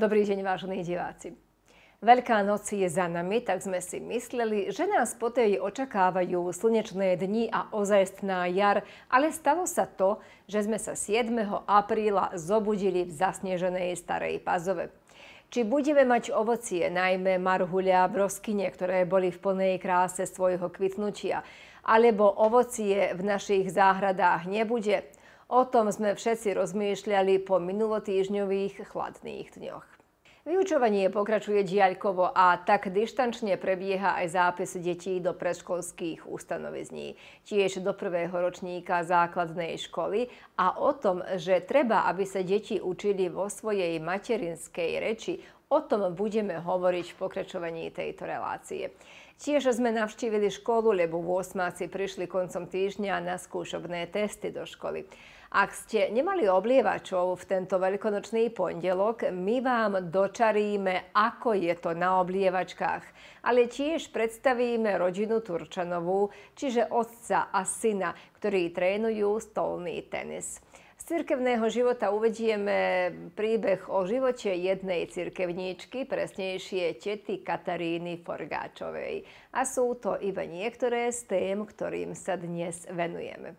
Dobrý deň, vážení diváci. Veľká noc je za nami, tak sme si mysleli, že nás po tej očakávajú slnečné dni a ozajstná jar, ale stalo sa to, že sme sa 7. apríla zobudili v zasneženej starej pazove. Či budeme mať ovocie, najmä Marhulia a broskyne, ktoré boli v plnej kráse svojho kvitnutia, alebo ovocie v našich záhradách nebude, o tom sme všetci rozmýšľali po minulotýžňových chladných dňoch. Vyučovanie pokračuje diaľkovo a tak dištančne prebieha aj zápis detí do predškolských ustanovizní, tiež do prvého ročníka základnej školy a o tom, že treba, aby sa deti učili vo svojej materinskej reči, o tom budeme hovoriť v pokračovaní tejto relácie. Tiež sme navštívili školu, lebo v osmáci prišli koncom týždňa na skúšobné testy do školy. Ak ste nemali oblievačov v tento veľkonočný pondelok, my vám dočaríme, ako je to na oblievačkách. Ale tiež predstavíme rodinu Turčanovú, čiže otca a syna, ktorí trénujú stolný tenis. Z cirkevného života uvedieme príbeh o živote jednej cirkevníčky, presnejšie tety Kataríny Forgáčovej. A sú to iba niektoré z tém, ktorým sa dnes venujeme.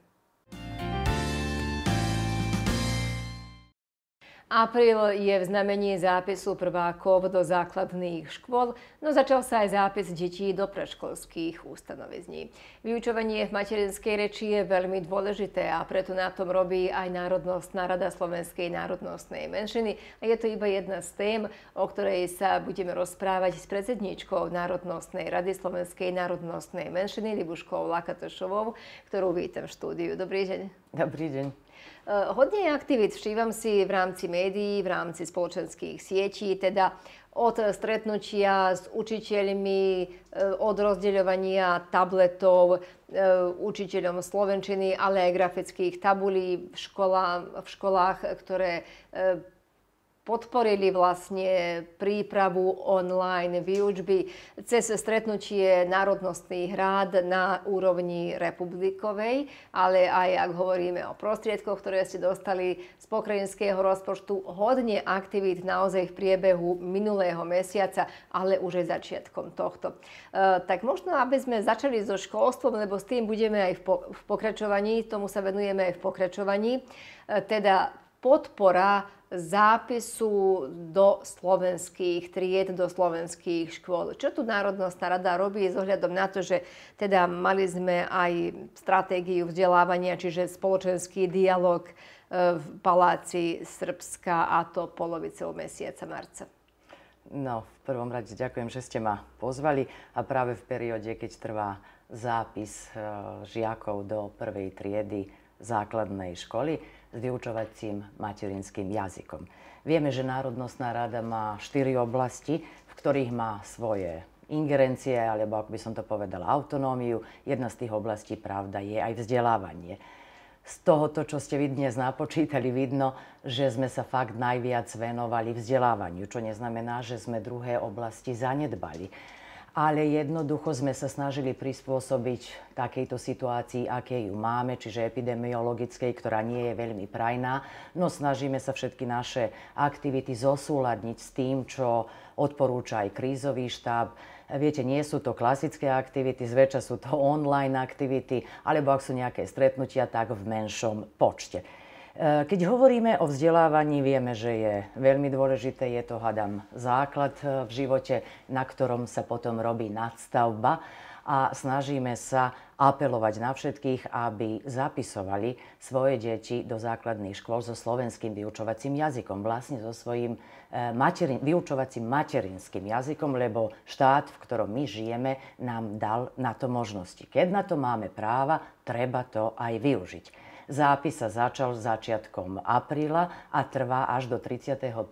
Apríl je v znamení zápisu prvákov do základných škôl, no začal sa aj zápis detí do preškolských ustanovizní. Vyučovanie v materinskej reči je veľmi dôležité a preto na tom robí aj Národnostná rada slovenskej národnostnej menšiny a je to iba jedna z tém, o ktorej sa budeme rozprávať s predsedničkou Národnostnej rady slovenskej národnostnej menšiny Libuškou Lakatošovou, ktorú vítam v štúdiu. Dobrý deň. Dobrý deň. Eh, Hodně aktivít všívam si v rámci médií, v rámci spoločenských sietí, teda od stretnutia s učiteľmi, eh, od rozdeľovania tabletov eh, učiteľom slovenčiny, ale aj grafických tabulí v, školách, v školách ktoré podporili vlastne prípravu online výučby cez stretnutie národnostných rád na úrovni republikovej, ale aj ak hovoríme o prostriedkoch, ktoré ste dostali z pokrajinského rozpočtu, hodne aktivít naozaj v priebehu minulého mesiaca, ale už aj začiatkom tohto. E, tak možno, aby sme začali so školstvom, lebo s tým budeme aj v, po- v pokračovaní, tomu sa venujeme aj v pokračovaní, e, teda podpora zápisu do slovenských tried, do slovenských škôl. Čo tu Národnostná rada robí s ohľadom na to, že teda mali sme aj stratégiu vzdelávania, čiže spoločenský dialog e, v paláci Srbska a to polovicou mesiaca marca. No, v prvom rade ďakujem, že ste ma pozvali a práve v perióde, keď trvá zápis e, žiakov do prvej triedy základnej školy, s vyučovacím materinským jazykom. Vieme, že Národnostná rada má štyri oblasti, v ktorých má svoje ingerencie, alebo ako by som to povedala, autonómiu. Jedna z tých oblastí, pravda, je aj vzdelávanie. Z tohoto, čo ste vy dnes napočítali, vidno, že sme sa fakt najviac venovali vzdelávaniu, čo neznamená, že sme druhé oblasti zanedbali ale jednoducho sme sa snažili prispôsobiť takejto situácii, aké ju máme, čiže epidemiologickej, ktorá nie je veľmi prajná. No snažíme sa všetky naše aktivity zosúľadniť s tým, čo odporúča aj krízový štáb. Viete, nie sú to klasické aktivity, zväčša sú to online aktivity, alebo ak sú nejaké stretnutia, tak v menšom počte. Eh, keď hovoríme o vzdelávaní, vieme, že je veľmi dôležité, je to, hadam, základ eh, v živote, na ktorom sa potom robí nadstavba a snažíme sa apelovať na všetkých, aby zapisovali svoje deti do základných škôl so slovenským vyučovacím jazykom, vlastne so svojím eh, vyučovacím materinským jazykom, lebo štát, v ktorom my žijeme, nám dal na to možnosti. Keď na to máme práva, treba to aj využiť. Zápis sa začal začiatkom apríla a trvá až do 31.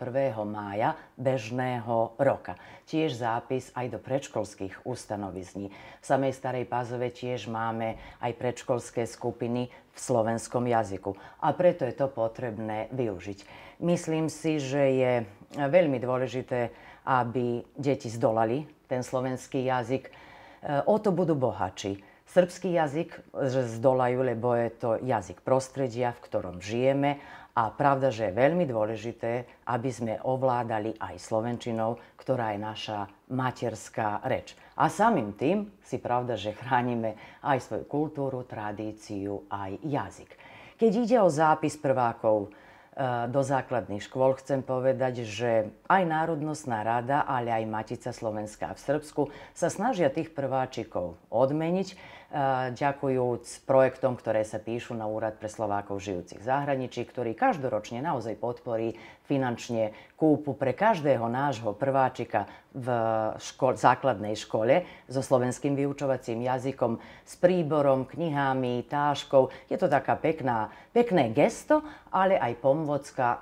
mája bežného roka. Tiež zápis aj do predškolských ustanovizní. V samej Starej Pázove tiež máme aj predškolské skupiny v slovenskom jazyku a preto je to potrebné využiť. Myslím si, že je veľmi dôležité, aby deti zdolali ten slovenský jazyk. E, o to budú bohači. Srbský jazyk že zdolajú, lebo je to jazyk prostredia, v ktorom žijeme a pravda, že je veľmi dôležité, aby sme ovládali aj slovenčinou, ktorá je naša materská reč. A samým tým si pravda, že chránime aj svoju kultúru, tradíciu, aj jazyk. Keď ide o zápis prvákov, e, do základných škôl chcem povedať, že aj Národnostná rada, ale aj Matica Slovenská v Srbsku sa snažia tých prváčikov odmeniť Eh, ďakujúc projektom, ktoré sa píšu na Úrad pre Slovákov žijúcich v zahraničí, ktorý každoročne naozaj podporí finančne kúpu pre každého nášho prváčika v ško- základnej škole so slovenským vyučovacím jazykom, s príborom, knihami, táškou. Je to taká pekná, pekné gesto, ale aj pomôcka eh,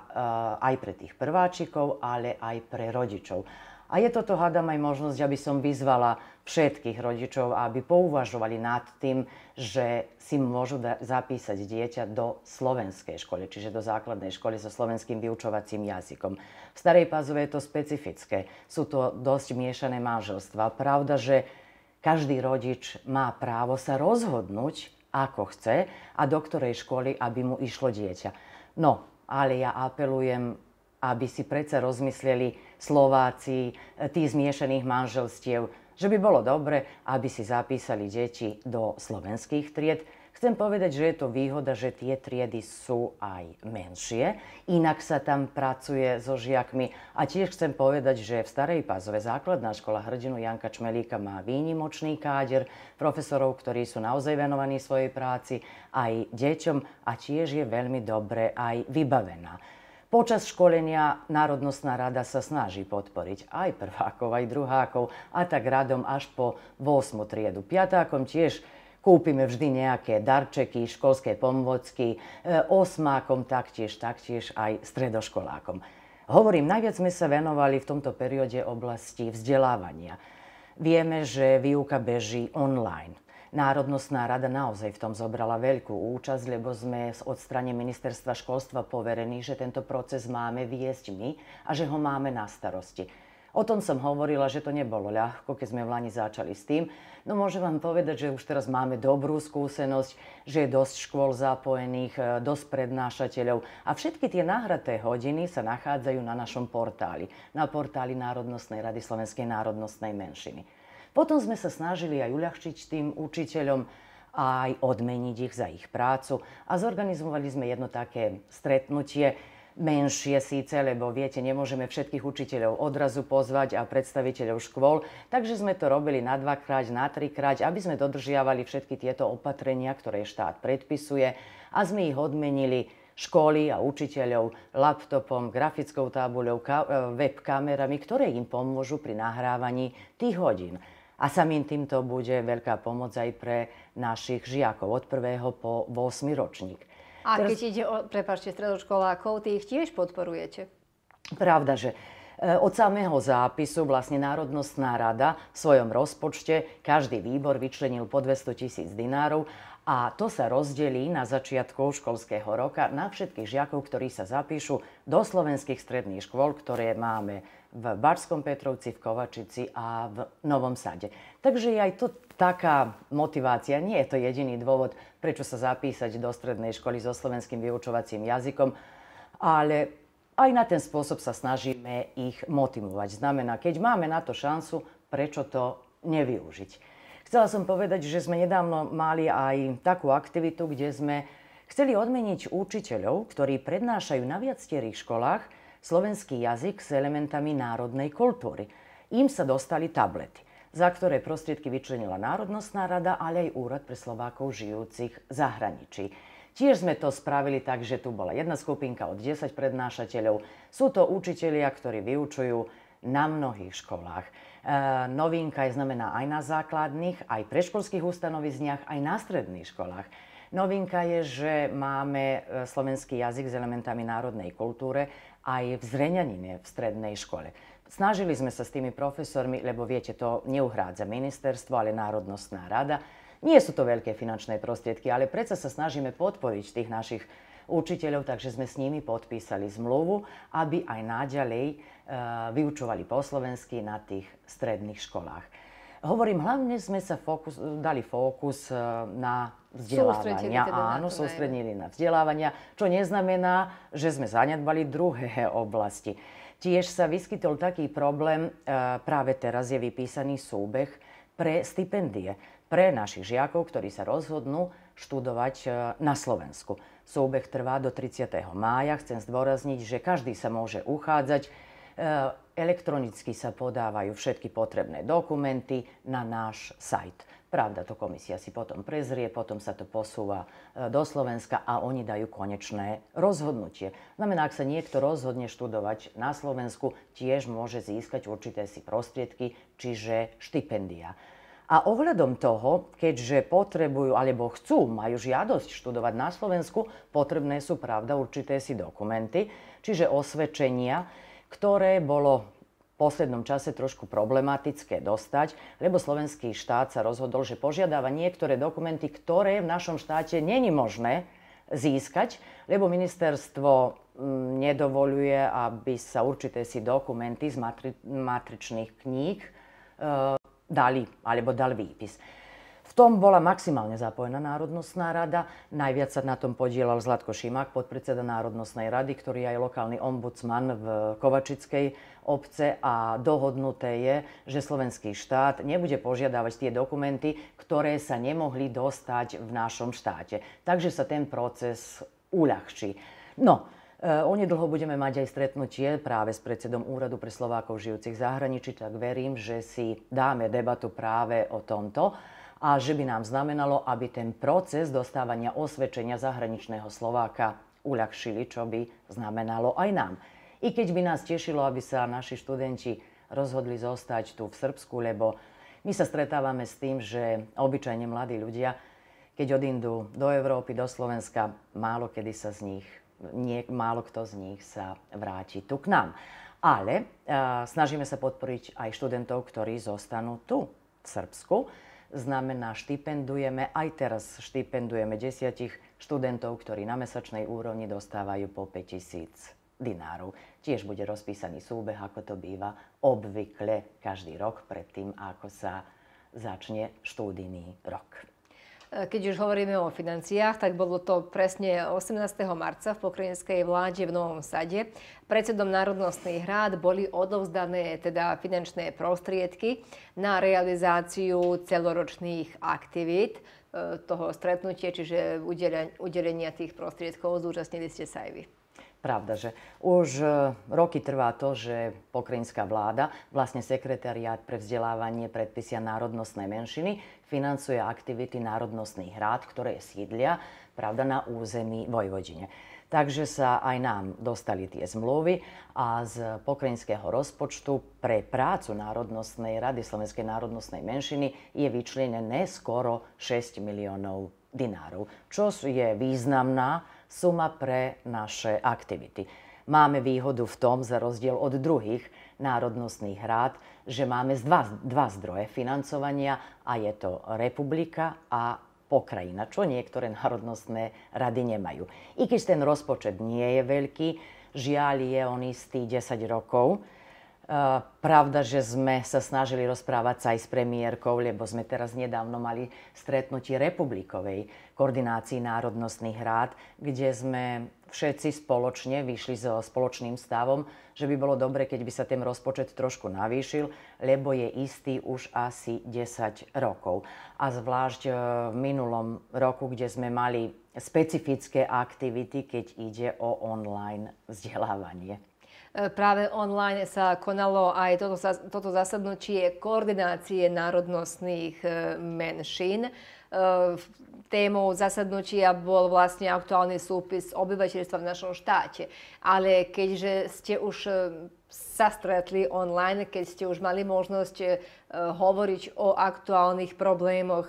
aj pre tých prváčikov, ale aj pre rodičov. A je toto, hádam, aj možnosť, aby som vyzvala všetkých rodičov, aby pouvažovali nad tým, že si môžu da- zapísať dieťa do slovenskej školy, čiže do základnej školy so slovenským vyučovacím jazykom. V Starej Pazove je to specifické. Sú to dosť miešané manželstva. Pravda, že každý rodič má právo sa rozhodnúť, ako chce a do ktorej školy, aby mu išlo dieťa. No, ale ja apelujem aby si predsa rozmysleli Slováci, e, tých zmiešaných manželstiev, že by bolo dobre, aby si zapísali deti do slovenských tried. Chcem povedať, že je to výhoda, že tie triedy sú aj menšie, inak sa tam pracuje so žiakmi. A tiež chcem povedať, že v Starej Pazove základná škola hrdinu Janka Čmelíka má výnimočný káder profesorov, ktorí sú naozaj venovaní svojej práci aj deťom a tiež je veľmi dobre aj vybavená. Počas školenia Národnostná rada sa snaží podporiť aj prvákov, aj druhákov a tak radom až po 8. triedu. Piatákom tiež kúpime vždy nejaké darčeky, školské pomôcky, e, osmákom taktiež, taktiež aj stredoškolákom. Hovorím, najviac sme sa venovali v tomto periode oblasti vzdelávania. Vieme, že výuka beží online. Národnostná rada naozaj v tom zobrala veľkú účasť, lebo sme od strane ministerstva školstva poverení, že tento proces máme viesť my a že ho máme na starosti. O tom som hovorila, že to nebolo ľahko, keď sme v Lani začali s tým. No môžem vám povedať, že už teraz máme dobrú skúsenosť, že je dosť škôl zapojených, e, dosť prednášateľov a všetky tie náhradé hodiny sa nachádzajú na našom portáli, na portáli Národnostnej rady Slovenskej národnostnej menšiny. Potom sme sa snažili aj uľahčiť tým učiteľom, a aj odmeniť ich za ich prácu. A zorganizovali sme jedno také stretnutie, menšie síce, lebo viete, nemôžeme všetkých učiteľov odrazu pozvať a predstaviteľov škôl, takže sme to robili na dvakrát, na trikrát, aby sme dodržiavali všetky tieto opatrenia, ktoré štát predpisuje a sme ich odmenili školy a učiteľov laptopom, grafickou tabuľou, e, webkamerami, ktoré im pomôžu pri nahrávaní tých hodín. A samým týmto bude veľká pomoc aj pre našich žiakov od 1. po 8. ročník. A Teraz... keď ide o, prepáčte, stredoškolákov, tých tiež podporujete? Pravda, že e, od samého zápisu vlastne Národnostná rada v svojom rozpočte každý výbor vyčlenil po 200 tisíc dinárov a to sa rozdelí na začiatku školského roka na všetkých žiakov, ktorí sa zapíšu do slovenských stredných škôl, ktoré máme v Barskom Petrovci, v Kovačici a v Novom Sade. Takže je aj to taká motivácia. Nie je to jediný dôvod, prečo sa zapísať do strednej školy so slovenským vyučovacím jazykom, ale aj na ten spôsob sa snažíme ich motivovať. Znamená, keď máme na to šancu, prečo to nevyužiť. Chcela som povedať, že sme nedávno mali aj takú aktivitu, kde sme chceli odmeniť učiteľov, ktorí prednášajú na viacerých školách Slovenský jazyk s elementami národnej kultúry. Im sa dostali tablety, za ktoré prostriedky vyčlenila Národnostná rada, ale aj Úrad pre Slovákov žijúcich zahraničí. Tiež sme to spravili tak, že tu bola jedna skupinka od 10 prednášateľov. Sú to učitelia, ktorí vyučujú na mnohých školách. E, novinka je znamená aj na základných, aj preškolských ustanovizniach, aj na stredných školách. Novinka je, že máme e, slovenský jazyk s elementami národnej kultúre, aj v Zrenjanine v strednej škole. Snažili sme sa s tými profesormi, lebo viete, to nie u ministerstvo, ale národnostná rada. Nie sú to veľké finančné prostriedky, ale predsa sa snažíme podporiť tých našich učiteľov, takže sme s nimi podpísali zmluvu, aby aj naďalej eh, vyučovali po slovensky na tých stredných školách. Hovorím, hlavne sme sa fokus, dali fokus e, na vzdelávania. Teda Áno, na sústredili na vzdelávania, čo neznamená, že sme zanedbali druhé oblasti. Tiež sa vyskytol taký problém, e, práve teraz je vypísaný súbeh pre stipendie pre našich žiakov, ktorí sa rozhodnú študovať e, na Slovensku. Súbeh trvá do 30. mája. Chcem zdôrazniť, že každý sa môže uchádzať elektronicky sa podávajú všetky potrebné dokumenty na náš sajt. Pravda, to komisia si potom prezrie, potom sa to posúva e, do Slovenska a oni dajú konečné rozhodnutie. Znamená, ak sa niekto rozhodne študovať na Slovensku, tiež môže získať určité si prostriedky, čiže štipendia. A ohľadom toho, keďže potrebujú alebo chcú, majú žiadosť študovať na Slovensku, potrebné sú pravda určité si dokumenty, čiže osvedčenia ktoré bolo v poslednom čase trošku problematické dostať, lebo slovenský štát sa rozhodol, že požiadava niektoré dokumenty, ktoré v našom štáte není možné získať, lebo ministerstvo mm, nedovoluje, aby sa určité si dokumenty z matri- matričných kníh e, dali alebo dal výpis tom bola maximálne zapojená Národnostná rada. Najviac sa na tom podielal Zlatko Šimák, podpredseda Národnostnej rady, ktorý je aj lokálny ombudsman v Kovačickej obce a dohodnuté je, že slovenský štát nebude požiadavať tie dokumenty, ktoré sa nemohli dostať v našom štáte. Takže sa ten proces uľahčí. No, e, Onedlho budeme mať aj stretnutie práve s predsedom Úradu pre Slovákov žijúcich v zahraničí, tak verím, že si dáme debatu práve o tomto a že by nám znamenalo, aby ten proces dostávania osvedčenia zahraničného Slováka uľahšili, čo by znamenalo aj nám. I keď by nás tešilo, aby sa naši študenti rozhodli zostať tu v Srbsku, lebo my sa stretávame s tým, že obyčajne mladí ľudia, keď odindú do Európy, do Slovenska, málo kedy sa z nich, nie, málo kto z nich sa vráti tu k nám. Ale uh, snažíme sa podporiť aj študentov, ktorí zostanú tu v Srbsku znamená štipendujeme, aj teraz štipendujeme desiatich študentov, ktorí na mesačnej úrovni dostávajú po 5000 dinárov. Tiež bude rozpísaný súbeh, ako to býva obvykle každý rok predtým, ako sa začne štúdijný rok. E, keď už hovoríme o financiách, tak bolo to presne 18. marca v pokrajinskej vláde v Novom Sade. Predsedom Národnostných rád boli odovzdané teda finančné prostriedky na realizáciu celoročných aktivít e, toho stretnutia, čiže udelenia tých prostriedkov. Zúčastnili ste sa aj vy pravda, že už e, roky trvá to, že pokrajinská vláda, vlastne sekretariát pre vzdelávanie predpisia národnostnej menšiny, financuje aktivity národnostných rád, ktoré sídlia, pravda, na území Vojvodine. Takže sa aj nám dostali tie zmluvy a z pokrajinského rozpočtu pre prácu Národnostnej rady Slovenskej národnostnej menšiny je vyčlenené skoro 6 miliónov dinárov, čo je významná suma pre naše aktivity. Máme výhodu v tom, za rozdiel od druhých národnostných rád, že máme dva, dva zdroje financovania a je to republika a pokrajina, čo niektoré národnostné rady nemajú. I keď ten rozpočet nie je veľký, žiaľ je on istý 10 rokov, Eh, pravda, že sme sa snažili rozprávať sa aj s premiérkou, lebo sme teraz nedávno mali stretnutie republikovej koordinácii národnostných rád, kde sme všetci spoločne vyšli so spoločným stavom, že by bolo dobre, keď by sa ten rozpočet trošku navýšil, lebo je istý už asi 10 rokov. A zvlášť eh, v minulom roku, kde sme mali specifické aktivity, keď ide o online vzdelávanie. E, práve online sa konalo aj toto, toto zasadnutie koordinácie národnostných e, menšín. E, témou zasadnutia bol vlastne aktuálny súpis obyvateľstva v našom štáte. Ale keďže ste už sa stretli online, keď ste už mali možnosť hovoriť o aktuálnych problémoch,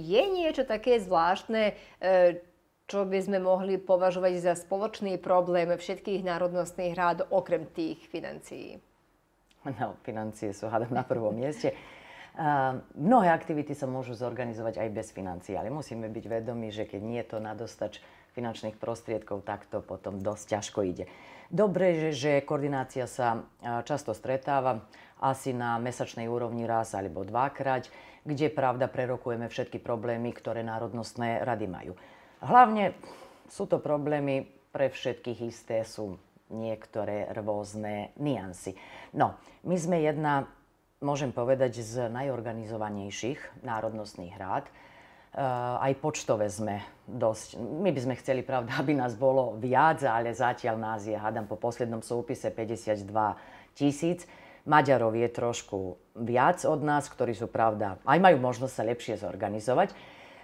je niečo také zvláštne, čo by sme mohli považovať za spoločný problém všetkých národnostných rád okrem tých financií? No, financie sú hádam na prvom mieste. Uh, mnohé aktivity sa môžu zorganizovať aj bez financií, ale musíme byť vedomi, že keď nie je to na dostač finančných prostriedkov, tak to potom dosť ťažko ide. Dobre, že, že koordinácia sa často stretáva, asi na mesačnej úrovni raz alebo dvakrát, kde pravda prerokujeme všetky problémy, ktoré národnostné rady majú. Hlavne sú to problémy pre všetkých isté, sú niektoré rôzne niansy. No, my sme jedna, môžem povedať, z najorganizovanejších národnostných rád. Eh, aj počtové sme dosť. My by sme chceli, pravda, aby nás bolo viac, ale zatiaľ nás je, hádam, po poslednom súpise 52 tisíc. Maďarov je trošku viac od nás, ktorí sú, pravda, aj majú možnosť sa lepšie zorganizovať.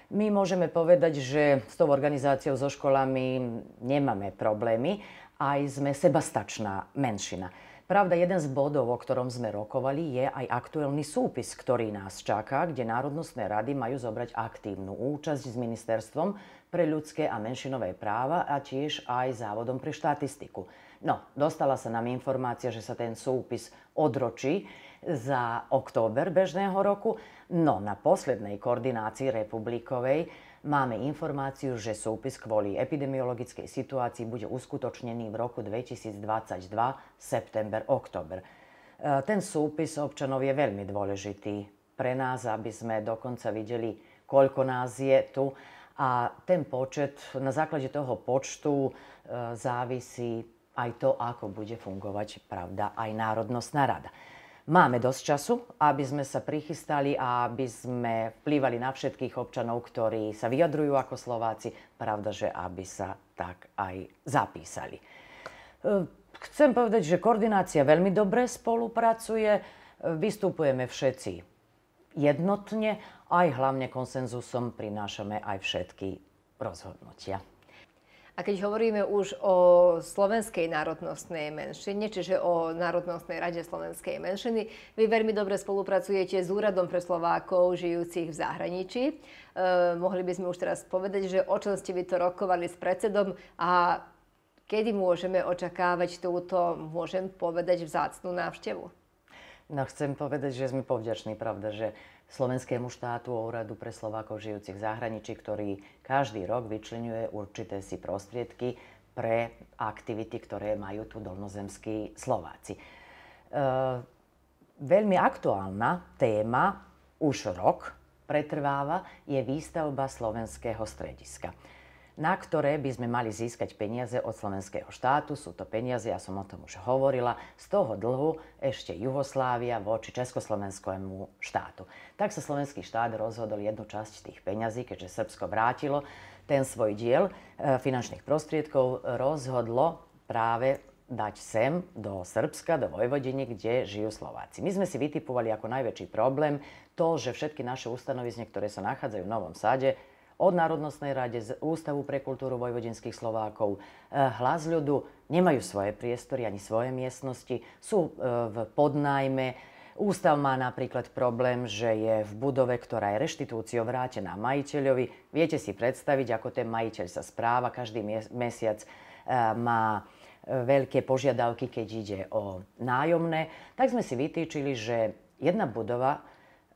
My môžeme povedať, že s tou organizáciou, so školami nemáme problémy. Aj sme sebastačná menšina. Pravda, jeden z bodov, o ktorom sme rokovali, je aj aktuálny súpis, ktorý nás čaká, kde Národnostné rady majú zobrať aktívnu účasť s Ministerstvom pre ľudské a menšinové práva a tiež aj Závodom pre štatistiku. No, dostala sa nám informácia, že sa ten súpis odročí, za október bežného roku, no na poslednej koordinácii republikovej máme informáciu, že súpis kvôli epidemiologickej situácii bude uskutočnený v roku 2022 september-október. E, ten súpis občanov je veľmi dôležitý pre nás, aby sme dokonca videli, koľko nás je tu a ten počet, na základe toho počtu e, závisí aj to, ako bude fungovať, pravda, aj Národnostná rada. Máme dosť času, aby sme sa prichystali a aby sme vplývali na všetkých občanov, ktorí sa vyjadrujú ako Slováci. Pravda, že aby sa tak aj zapísali. E, chcem povedať, že koordinácia veľmi dobre spolupracuje. E, vystupujeme všetci jednotne, aj hlavne konsenzusom prinášame aj všetky rozhodnutia. A keď hovoríme už o slovenskej národnostnej menšine, čiže o Národnostnej rade slovenskej menšiny, vy veľmi dobre spolupracujete s Úradom pre Slovákov žijúcich v zahraničí. E, mohli by sme už teraz povedať, že o čom ste vy to rokovali s predsedom a kedy môžeme očakávať túto, môžem povedať, vzácnú návštevu? No chcem povedať, že sme povďační, pravda, že Slovenskému štátu o úradu pre Slovákov žijúcich v zahraničí, ktorý každý rok vyčlenuje určité si prostriedky pre aktivity, ktoré majú tu dolnozemskí Slováci. E, veľmi aktuálna téma už rok pretrváva je výstavba slovenského strediska na ktoré by sme mali získať peniaze od slovenského štátu. Sú to peniaze, ja som o tom už hovorila, z toho dlhu ešte Juhoslávia voči Československému štátu. Tak sa slovenský štát rozhodol jednu časť tých peňazí, keďže Srbsko vrátilo ten svoj diel e, finančných prostriedkov, rozhodlo práve dať sem do Srbska, do Vojvodiny, kde žijú Slováci. My sme si vytipovali ako najväčší problém to, že všetky naše ustanovizne, ktoré sa nachádzajú v Novom Sade, od Národnostnej rade, z Ústavu pre kultúru vojvodinských Slovákov. E, hlas ľudu nemajú svoje priestory ani svoje miestnosti, sú e, v podnájme. Ústav má napríklad problém, že je v budove, ktorá je reštitúciou vrátená majiteľovi. Viete si predstaviť, ako ten majiteľ sa správa. Každý mesiac e, má veľké požiadavky, keď ide o nájomné. Tak sme si vytýčili, že jedna budova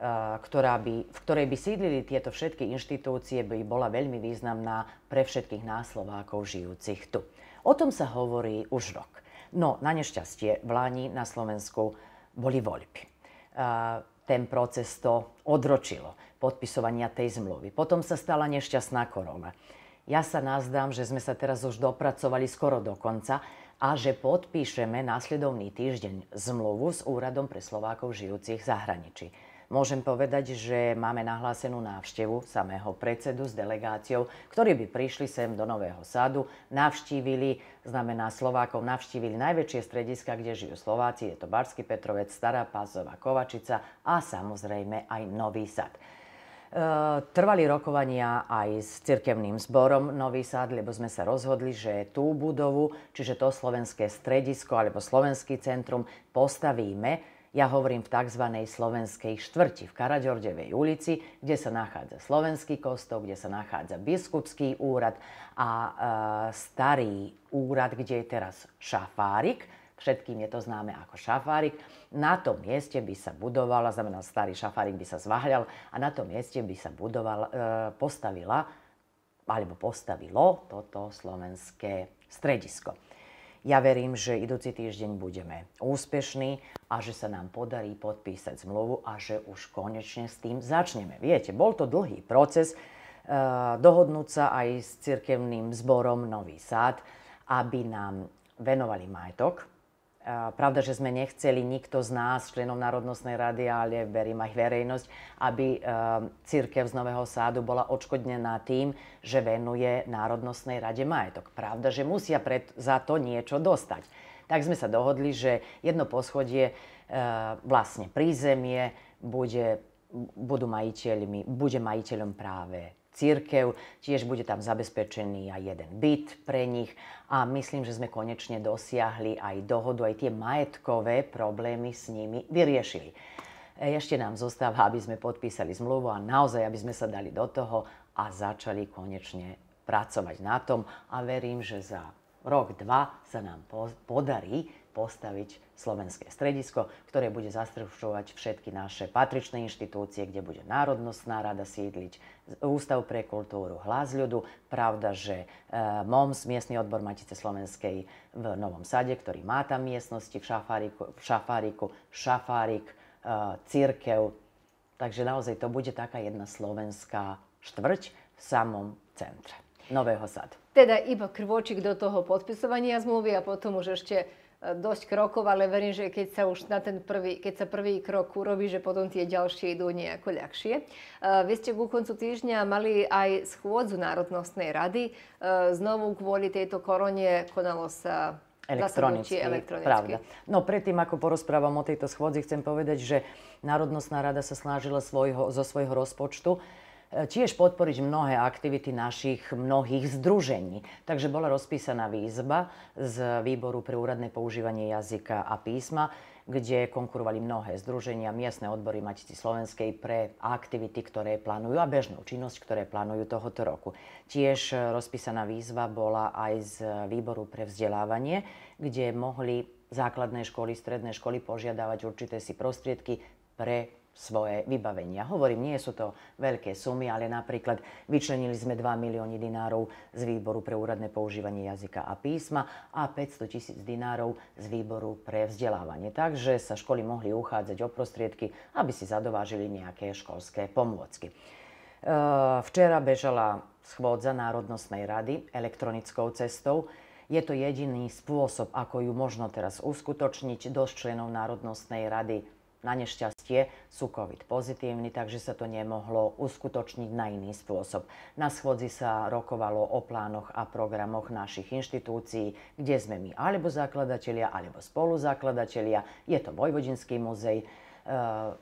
Eh, ktorá by, v ktorej by sídlili tieto všetky inštitúcie, by bola veľmi významná pre všetkých nás Slovákov žijúcich tu. O tom sa hovorí už rok. No, na nešťastie v Lani na Slovensku boli voľby. Eh, ten proces to odročilo, podpisovania tej zmluvy. Potom sa stala nešťastná korona. Ja sa nazdám, že sme sa teraz už dopracovali skoro do konca a že podpíšeme následovný týždeň zmluvu s Úradom pre Slovákov žijúcich v zahraničí Môžem povedať, že máme nahlásenú návštevu samého predsedu s delegáciou, ktorí by prišli sem do Nového Sadu, navštívili, znamená Slovákov, navštívili najväčšie strediska, kde žijú Slováci, je to Barsky Petrovec, Stará Pázová, Kovačica a samozrejme aj Nový Sad. E, trvali rokovania aj s cirkevným zborom Nový Sad, lebo sme sa rozhodli, že tú budovu, čiže to slovenské stredisko alebo slovenský centrum postavíme ja hovorím v tzv. slovenskej štvrti v Karaďordevej ulici, kde sa nachádza slovenský kostol, kde sa nachádza biskupský úrad a e, starý úrad, kde je teraz šafárik. Všetkým je to známe ako šafárik. Na tom mieste by sa budovala, znamená starý šafárik by sa zvahľal a na tom mieste by sa budovala, e, postavila alebo postavilo toto slovenské stredisko. Ja verím, že idúci týždeň budeme úspešní a že sa nám podarí podpísať zmluvu a že už konečne s tým začneme. Viete, bol to dlhý proces eh, dohodnúť sa aj s cirkevným zborom Nový Sád, aby nám venovali majetok, Pravda, že sme nechceli nikto z nás, členov Národnostnej rady, ale verím aj verejnosť, aby e, církev z Nového sádu bola odškodnená tým, že venuje Národnostnej rade majetok. Pravda, že musia pred, za to niečo dostať. Tak sme sa dohodli, že jedno poschodie, e, vlastne prízemie, bude, budú majiteľmi, bude majiteľom práve církev, tiež bude tam zabezpečený aj jeden byt pre nich a myslím, že sme konečne dosiahli aj dohodu, aj tie majetkové problémy s nimi vyriešili. E, ešte nám zostáva, aby sme podpísali zmluvu a naozaj, aby sme sa dali do toho a začali konečne pracovať na tom a verím, že za rok, dva sa nám podarí postaviť Slovenské stredisko, ktoré bude zastrešovať všetky naše patričné inštitúcie, kde bude Národnostná rada sídliť, Ústav pre kultúru, hlas ľudu. Pravda, že e, MOMS, miestny odbor Matice Slovenskej v Novom Sade, ktorý má tam miestnosti v Šafáriku, v šafáriku Šafárik, e, Církev. Takže naozaj to bude taká jedna slovenská štvrť v samom centre Nového Sadu. Teda iba krvočík do toho podpisovania zmluvy a potom už ešte dosť krokov, ale verím, že keď sa už na ten prvý, keď sa prvý krok urobí, že potom tie ďalšie idú nejako ľahšie. E, vy ste ku koncu týždňa mali aj schôdzu Národnostnej rady. E, znovu kvôli tejto korone konalo sa elektronicky. elektronicky. Pravda. No predtým, ako porozprávam o tejto schôdzi, chcem povedať, že Národnostná rada sa snažila svojho, zo svojho rozpočtu E, tiež podporiť mnohé aktivity našich mnohých združení. Takže bola rozpísaná výzva z Výboru pre úradné používanie jazyka a písma, kde konkurovali mnohé združenia, miestne odbory Matici Slovenskej pre aktivity, ktoré plánujú a bežnú činnosť, ktoré plánujú tohoto roku. Tiež e, rozpísaná výzva bola aj z Výboru pre vzdelávanie, kde mohli základné školy, stredné školy požiadavať určité si prostriedky pre svoje vybavenia. Hovorím, nie sú to veľké sumy, ale napríklad vyčlenili sme 2 milióny dinárov z výboru pre úradné používanie jazyka a písma a 500 tisíc dinárov z výboru pre vzdelávanie. Takže sa školy mohli uchádzať o prostriedky, aby si zadovážili nejaké školské pomôcky. E, včera bežala schôdza Národnostnej rady elektronickou cestou. Je to jediný spôsob, ako ju možno teraz uskutočniť. Dosť členov Národnostnej rady na nešťastie sú COVID pozitívni, takže sa to nemohlo uskutočniť na iný spôsob. Na schodzi sa rokovalo o plánoch a programoch našich inštitúcií, kde sme my alebo zakladatelia, alebo spoluzakladatelia. Je to Vojvodinský muzej, e,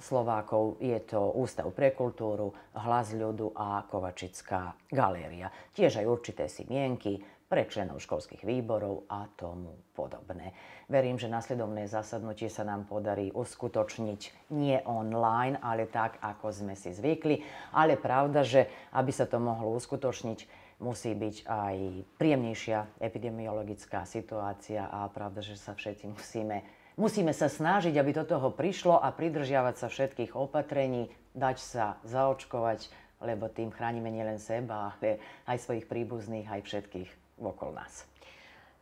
Slovákov je to Ústav pre kultúru, Hlas ľudu a Kovačická galéria. Tiež aj určité simienky pre členov školských výborov a tomu podobné. Verím, že nasledovné zasadnutie sa nám podarí uskutočniť nie online, ale tak, ako sme si zvykli. Ale pravda, že aby sa to mohlo uskutočniť, musí byť aj príjemnejšia epidemiologická situácia a pravda, že sa všetci musíme, musíme sa snažiť, aby do toho prišlo a pridržiavať sa všetkých opatrení, dať sa zaočkovať, lebo tým chránime nielen seba, ale aj svojich príbuzných, aj všetkých okolo nás.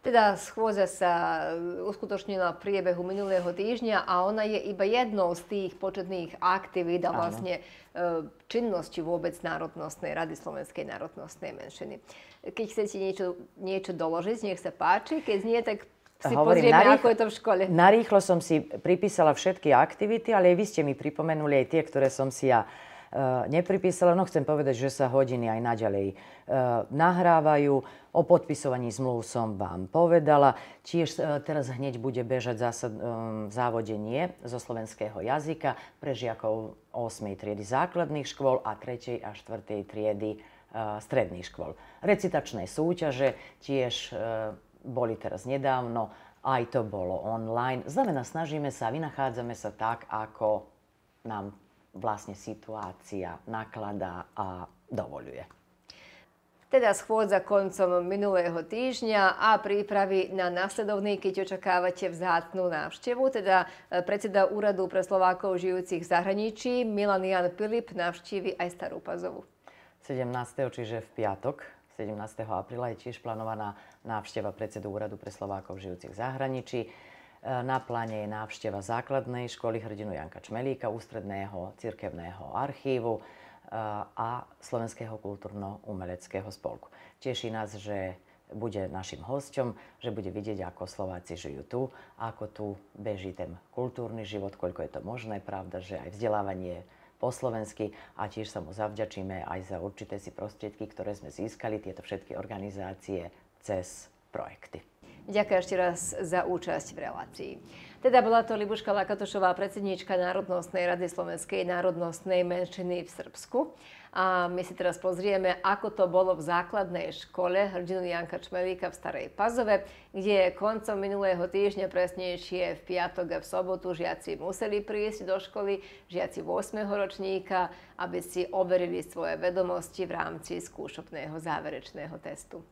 Teda schôdza sa uh, uskutočnila v priebehu minulého týždňa a ona je iba jednou z tých početných aktivít a vlastne uh, činnosti vôbec Národnostnej rady Slovenskej národnostnej menšiny. Keď chcete niečo, niečo doložiť, nech sa páči. Keď nie, tak si Hovorím, pozrieme, narýchlo, ako je to v škole. Narýchlo som si pripísala všetky aktivity, ale aj vy ste mi pripomenuli aj tie, ktoré som si ja Eh, nepripísala, no chcem povedať, že sa hodiny aj naďalej eh, nahrávajú. O podpisovaní zmluv som vám povedala. Tiež eh, teraz hneď bude bežať zásad, závodenie zo slovenského jazyka pre žiakov 8. triedy základných škôl a 3. a 4. triedy stredných škôl. Recitačné súťaže tiež boli teraz nedávno, aj to bolo online. Znamená, snažíme sa, vynachádzame sa tak, ako nám vlastne situácia nakladá a dovoluje. Teda schôdza koncom minulého týždňa a prípravy na nasledovný, keď očakávate vzátnu návštevu. Teda e, predseda Úradu pre Slovákov žijúcich v zahraničí Milan Jan Pilip navštívi aj Starú Pazovu. 17. čiže v piatok 17. apríla je tiež plánovaná návšteva predsedu Úradu pre Slovákov žijúcich v zahraničí. E, na pláne je návšteva základnej školy hrdinu Janka Čmelíka, ústredného cirkevného archívu e, a Slovenského kultúrno-umeleckého spolku. Teší nás, že bude našim hosťom, že bude vidieť, ako Slováci žijú tu, ako tu beží ten kultúrny život, koľko je to možné. Pravda, že aj vzdelávanie po slovensky a tiež sa mu zavďačíme aj za určité si prostriedky, ktoré sme získali, tieto všetky organizácie cez projekty. Ďakujem ešte raz za účasť v relácii. Teda bola to Libuška Lakatošová, predsednička Národnostnej rady slovenskej národnostnej menšiny v Srbsku. A my si teraz pozrieme, ako to bolo v základnej škole hrdinu Janka Čmelíka v Starej Pazove, kde koncom minulého týždňa, presnejšie v piatok a v sobotu, žiaci museli prísť do školy, žiaci 8. ročníka, aby si overili svoje vedomosti v rámci skúšobného záverečného testu.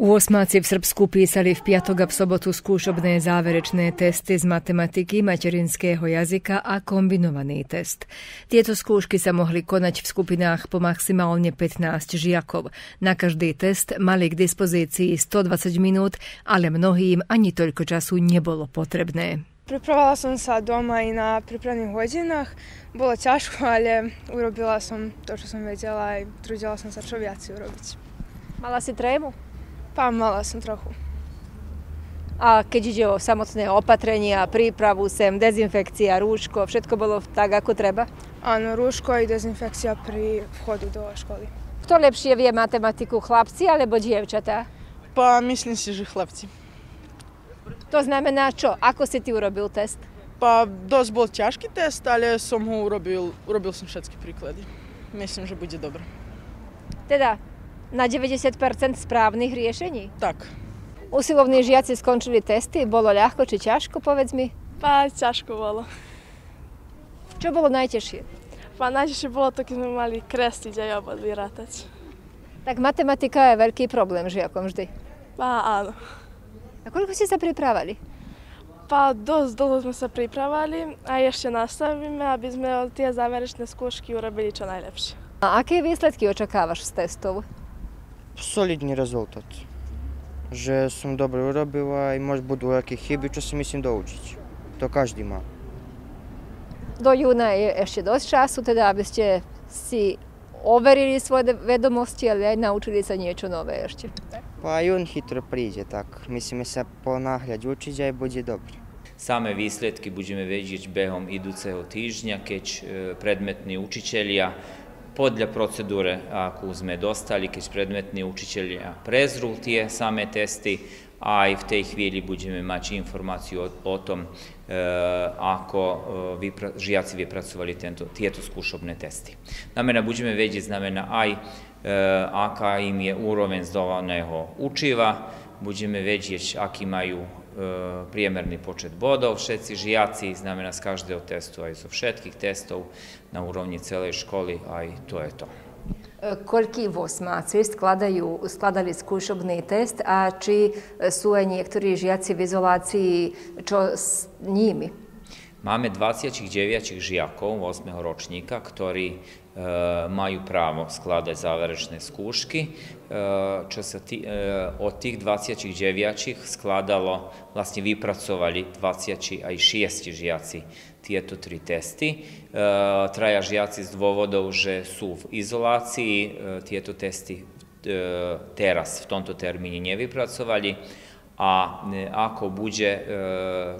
U osmáci v Srbsku písali v piatok a v sobotu skúšobné záverečné testy z matematiky, materinského jazyka a kombinovaný test. Tieto skúšky sa mohli konať v skupinách po maximálne 15 žiakov. Na každý test mali k dispozícii 120 minút, ale mnohým ani toľko času nebolo potrebné. Pripravila som sa doma i na pripravných hodinách. Bolo ťažko, ale urobila som to, čo som vedela a trudila som sa čo viac urobiť. Mala si trému? Pamala som trochu. A keď ide o samotné opatrenia, prípravu sem, dezinfekcia, rúško, všetko bolo tak, ako treba? Áno, rúško aj dezinfekcia pri vchodu do školy. Kto lepšie vie matematiku, chlapci alebo dievčatá? Pa, myslím si, že chlapci. To znamená čo? Ako si ty urobil test? Pa, dosť bol ťažký test, ale som ho urobil, urobil som všetky príklady. Myslím, že bude dobré. Teda, na 90 správnych riešení? Tak. Usilovní žiaci skončili testy, bolo ľahko či ťažko, povedz mi? Pá, ťažko bolo. Čo bolo najtežšie? Pá, najtežšie bolo to, keď sme mali kresliť a jobot vyrátať. Tak matematika je veľký problém žiakom vždy. Pá, áno. A koľko ste sa pripravali? Pá, dosť dlho sme sa pripravali a ešte nastavíme, aby sme tie záverečné skúšky urobili čo najlepšie. A aké výsledky očakávaš z testov? solidný rezultat. Že som dobro urobila i może budú jakieś chyby, čo si myslím doučiť. To každý má. Do júna je ešte dosť času, teda aby ste si overili svoje vedomosti, ale aj naučili sa niečo nové ešte. Pa jún chytro príde, tak myslíme sa po náhľad učiť aj bude dobre. Same výsledky budeme vedieť behom idúceho týždňa, keď e, predmetní učiteľia podľa procedúre, akú sme dostali, keď predmetní učiteľia prezrú tie samé testy, aj v tej chvíli budeme mať informáciu o, o tom, e, ako e, vypra, žiaci vypracovali tento, tieto skúšobné testy. Znamená, budeme vedieť, znamená aj e, aká im je úroveň zdovaného učiva, budeme vedieť, aký majú E, priemerný počet bodov. Všetci žiaci, znamená z každého testu, aj zo všetkých testov na úrovni celej školy, aj to je to. E, Koľký vosmáci skladali skúšobný test, a či sú aj niektorí žiaci v izolácii, čo s nimi? Máme 29 žiakov 8. ročníka, ktorí Eh, maju pravo skladať záverečné skúšky. Eh, čo sa tý, eh, od tých 29 skladalo, vlastne vypracovali 26 žiaci tieto tri testy. Traja žiaci z dôvodov, že sú v izolácii, tieto testy teraz v tomto termíne nevypracovali. a ne, ako buđe, e,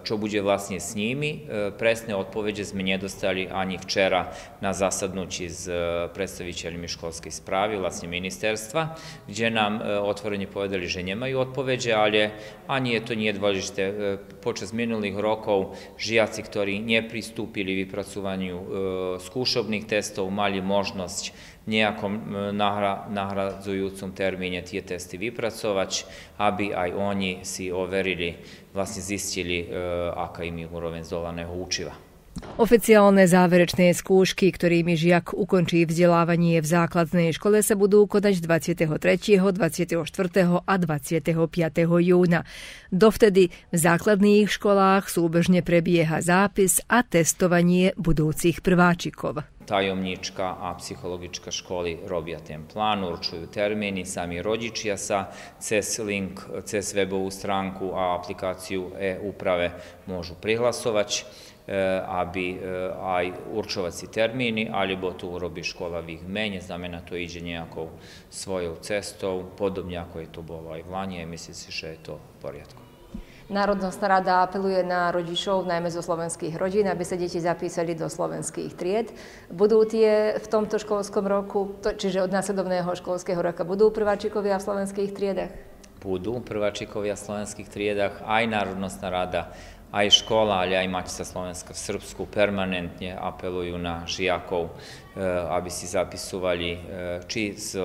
čo buđe vlasnije s njimi, e, presne odpoveđe zmenje dostali ani včera na zasadnuć iz e, predstavićeljimi školske ispravi vlasnje ministerstva, gdje nam otvorenje povedali že nemaju odpoveđe, ali ani je to nije dvožište. Počas minulih rokov žijaci, ktori nje pristupili vypracovanju skušobnih testov, mali možnost učiniti nejakom e, nahra, nahradzujúcom termíne tie testy vypracovať, aby aj oni si overili, vlastne zistili, e, aká im je úroveň zdolaného učiva. Oficijalne zaverečne skuški, ktorými žiak ukončí vzdelávanie v základnej škole, sa budú konať 23., 24. a 25. júna. Dovtedy v základných školách súbežne prebieha zápis a testovanie budúcich prváčikov. Tajomnička a psihologička školy robia ten plán, určujú termíny, sami rodičia sa cez link, cez webovú stránku a aplikáciu e úprave môžu prihlasovať. Eh, aby eh, aj určovať si termíny, alebo to urobi škola v ich mene, znamená to iđe nejakou svojou cestou, podobne ako je to bolo aj v Lani, a myslím si, že je to v poriadku. Národnostná rada apeluje na rodičov, najmä zo slovenských rodín, aby sa deti zapísali do slovenských tried. Budú tie v tomto školskom roku, to, čiže od následovného školského roka, budú prváčikovia v slovenských triedach? Budú prváčikovia v slovenských triedach, aj Národnostná rada aj škola, ale aj Matica Slovenska v Srbsku permanentne apelujú na žiakov, e, aby si zapisovali e, či z